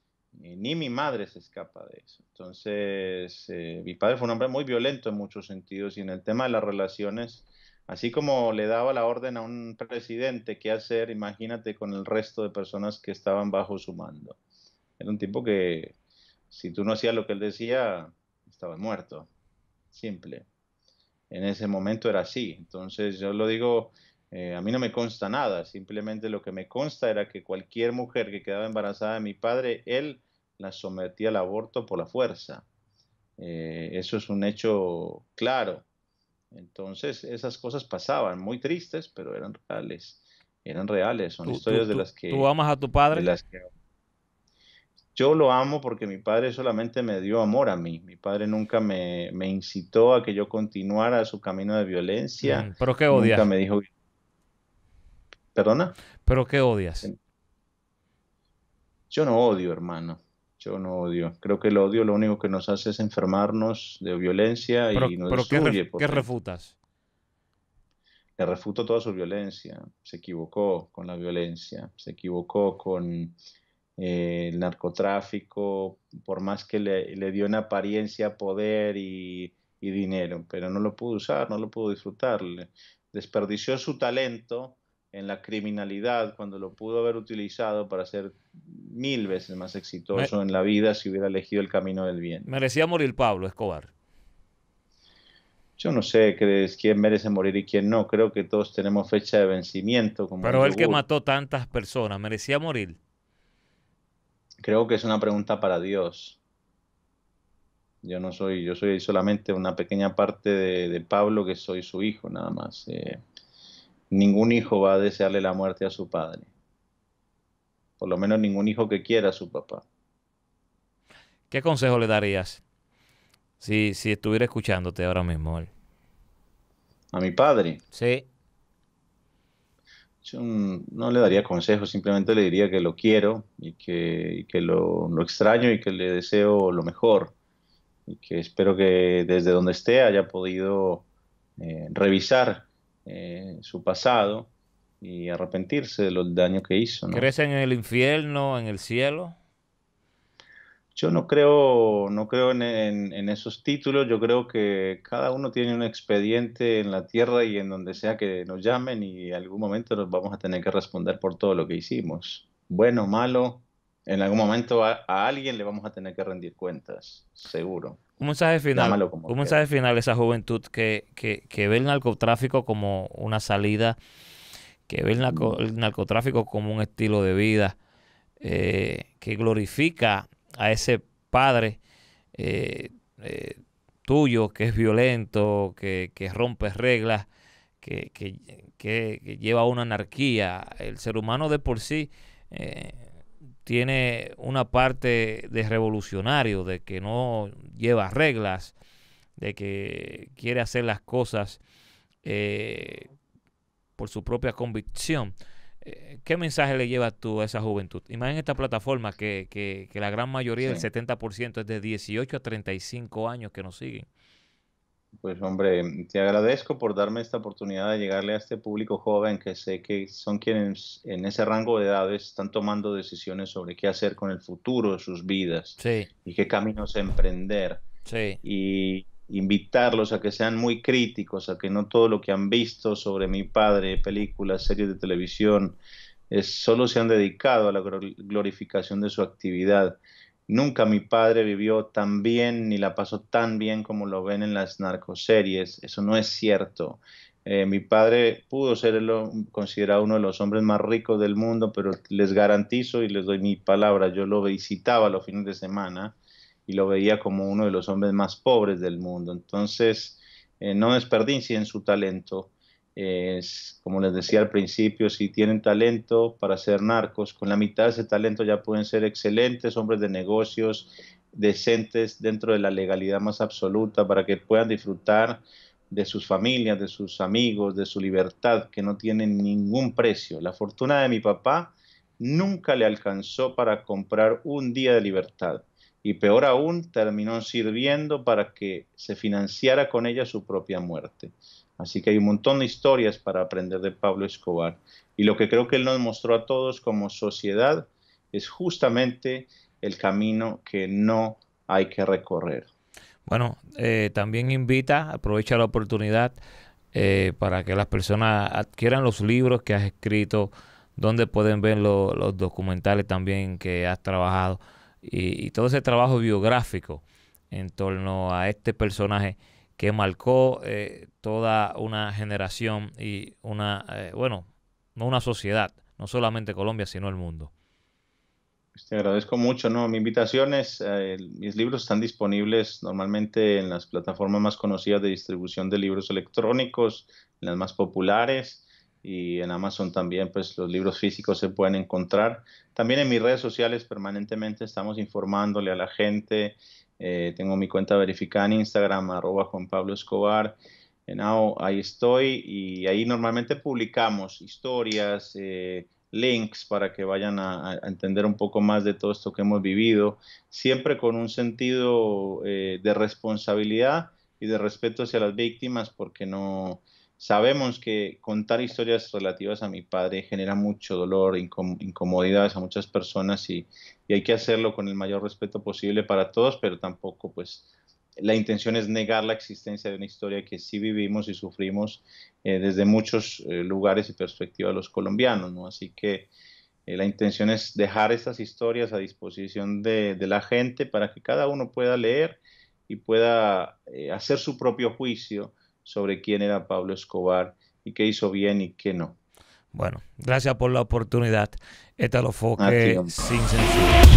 eh, ni mi madre se escapa de eso. Entonces, eh, mi padre fue un hombre muy violento en muchos sentidos y en el tema de las relaciones, así como le daba la orden a un presidente qué hacer, imagínate con el resto de personas que estaban bajo su mando. Era un tipo que, si tú no hacías lo que él decía, estaba muerto. Simple en ese momento era así. Entonces yo lo digo, eh, a mí no me consta nada, simplemente lo que me consta era que cualquier mujer que quedaba embarazada de mi padre, él la sometía al aborto por la fuerza. Eh, eso es un hecho claro. Entonces esas cosas pasaban, muy tristes, pero eran reales. Eran reales, son historias de las que... ¿Tú amas a tu padre? Yo lo amo porque mi padre solamente me dio amor a mí. Mi padre nunca me, incitó a que yo continuara su camino de violencia. Mm, ¿Pero qué odias? me dijo... ¿Perdona? ¿Pero qué odias? Yo no odio, hermano. Yo no odio. Creo que el odio lo único que nos hace es enfermarnos de violencia y nos pero destruye. ¿Qué refutas? le refuto toda su violencia. Se equivocó con la violencia, se equivocó con eh, el narcotráfico, por más que le, dio una apariencia poder y, dinero, pero no lo pudo usar, no lo pudo disfrutar. Desperdició su talento en la criminalidad cuando lo pudo haber utilizado para ser mil veces más exitoso en la vida si hubiera elegido el camino del bien. Merecía morir Pablo Escobar. Yo no sé quién merece morir y quién no. Creo que todos tenemos fecha de vencimiento. Como Pero el que mató tantas personas, ¿merecía morir? creo que es una pregunta para Dios. Yo no soy, yo soy solamente una pequeña parte de, Pablo que soy su hijo, nada más. Eh, ningún hijo va a desearle la muerte a su padre. Por lo menos ningún hijo que quiera a su papá. ¿Qué consejo le darías si, si estuviera escuchándote ahora mismo? A mi padre. Sí. Mm, no le daría consejos, simplemente le diría que lo quiero y que, lo, extraño y que le deseo lo mejor y que espero que desde donde esté haya podido eh, revisar eh, su pasado y arrepentirse de los daños que hizo. ¿no? en el infierno, en el cielo? Yo no creo, no creo en, esos títulos, yo creo que cada uno tiene un expediente en la tierra y en donde sea que nos llamen y en algún momento nos vamos a tener que responder por todo lo que hicimos. Bueno, malo, en algún momento a, alguien le vamos a tener que rendir cuentas, seguro. Un mensaje final, un mensaje final a esa juventud que, ve el narcotráfico como una salida, que ve el, narcotráfico como un estilo de vida, eh, que glorifica a ese padre eh, eh, tuyo que es violento, que, rompe reglas, que, que, que, lleva una anarquía. El ser humano de por sí eh, tiene una parte de revolucionario, de que no lleva reglas, de que quiere hacer las cosas por su propia convicción. Eh, ¿Qué mensaje le llevas tú a esa juventud? Imagínate esta plataforma que, la gran mayoría, el 70%, es de 18 a 35 años que nos siguen. Pues hombre, te agradezco por darme esta oportunidad de llegarle a este público joven que sé que son quienes en ese rango de edades están tomando decisiones sobre qué hacer con el futuro de sus vidas y qué caminos emprender. Sí invitarlos a que sean muy críticos, a que no todo lo que han visto sobre mi padre, películas, series de televisión, es, eh, solo se han dedicado a la glorificación de su actividad. Nunca mi padre vivió tan bien ni la pasó tan bien como lo ven en las narcoseries. Eso no es cierto. Eh, mi padre pudo ser considerado uno de los hombres más ricos del mundo, pero les garantizo y les doy mi palabra, yo lo visitaba los fines de semana y lo veía como uno de los hombres más pobres del mundo. Entonces, eh, no desperdicien su talento. Es, como les decía al principio, si tienen talento para ser narcos, con la mitad de ese talento ya pueden ser excelentes hombres de negocios, decentes dentro de la legalidad más absoluta, para que puedan disfrutar de sus familias, de sus amigos, de su libertad, que no tienen ningún precio. La fortuna de mi papá nunca le alcanzó para comprar un día de libertad y peor aún, terminó sirviendo para que se financiara con ella su propia muerte. Así que hay un montón de historias para aprender de Pablo Escobar. Y lo que creo que él nos mostró a todos como sociedad es justamente el camino que no hay que recorrer. Bueno, eh, también invita, aprovecha la oportunidad eh, para que las personas adquieran los libros que has escrito, donde pueden ver los documentales también que has trabajado y, todo ese trabajo biográfico en torno a este personaje que marcó eh, toda una generación y una, eh, bueno, no una sociedad, no solamente Colombia, sino el mundo. Te agradezco mucho, ¿no? Mi invitación es, eh, mis libros están disponibles normalmente en las plataformas más conocidas de distribución de libros electrónicos, las más populares y en Amazon también pues los libros físicos se pueden encontrar. También en mis redes sociales permanentemente estamos informándole a la gente. Eh, tengo mi cuenta verificada en Instagram, arroba Juan Pablo Escobar. ahí estoy y ahí normalmente publicamos historias, eh, links para que vayan a, entender un poco más de todo esto que hemos vivido, siempre con un sentido eh, de responsabilidad y de respeto hacia las víctimas, porque no, Sabemos que contar historias relativas a mi padre genera mucho dolor, incomodidades a muchas personas y, hay que hacerlo con el mayor respeto posible para todos, pero tampoco pues la intención es negar la existencia de una historia que sí vivimos y sufrimos eh, desde muchos eh, lugares y perspectivas de los colombianos, Así que eh, la intención es dejar estas historias a disposición de, la gente para que cada uno pueda leer y pueda hacer su propio juicio sobre quién era Pablo Escobar y qué hizo bien y qué no. Bueno, gracias por la oportunidad. Esta lo sin censura.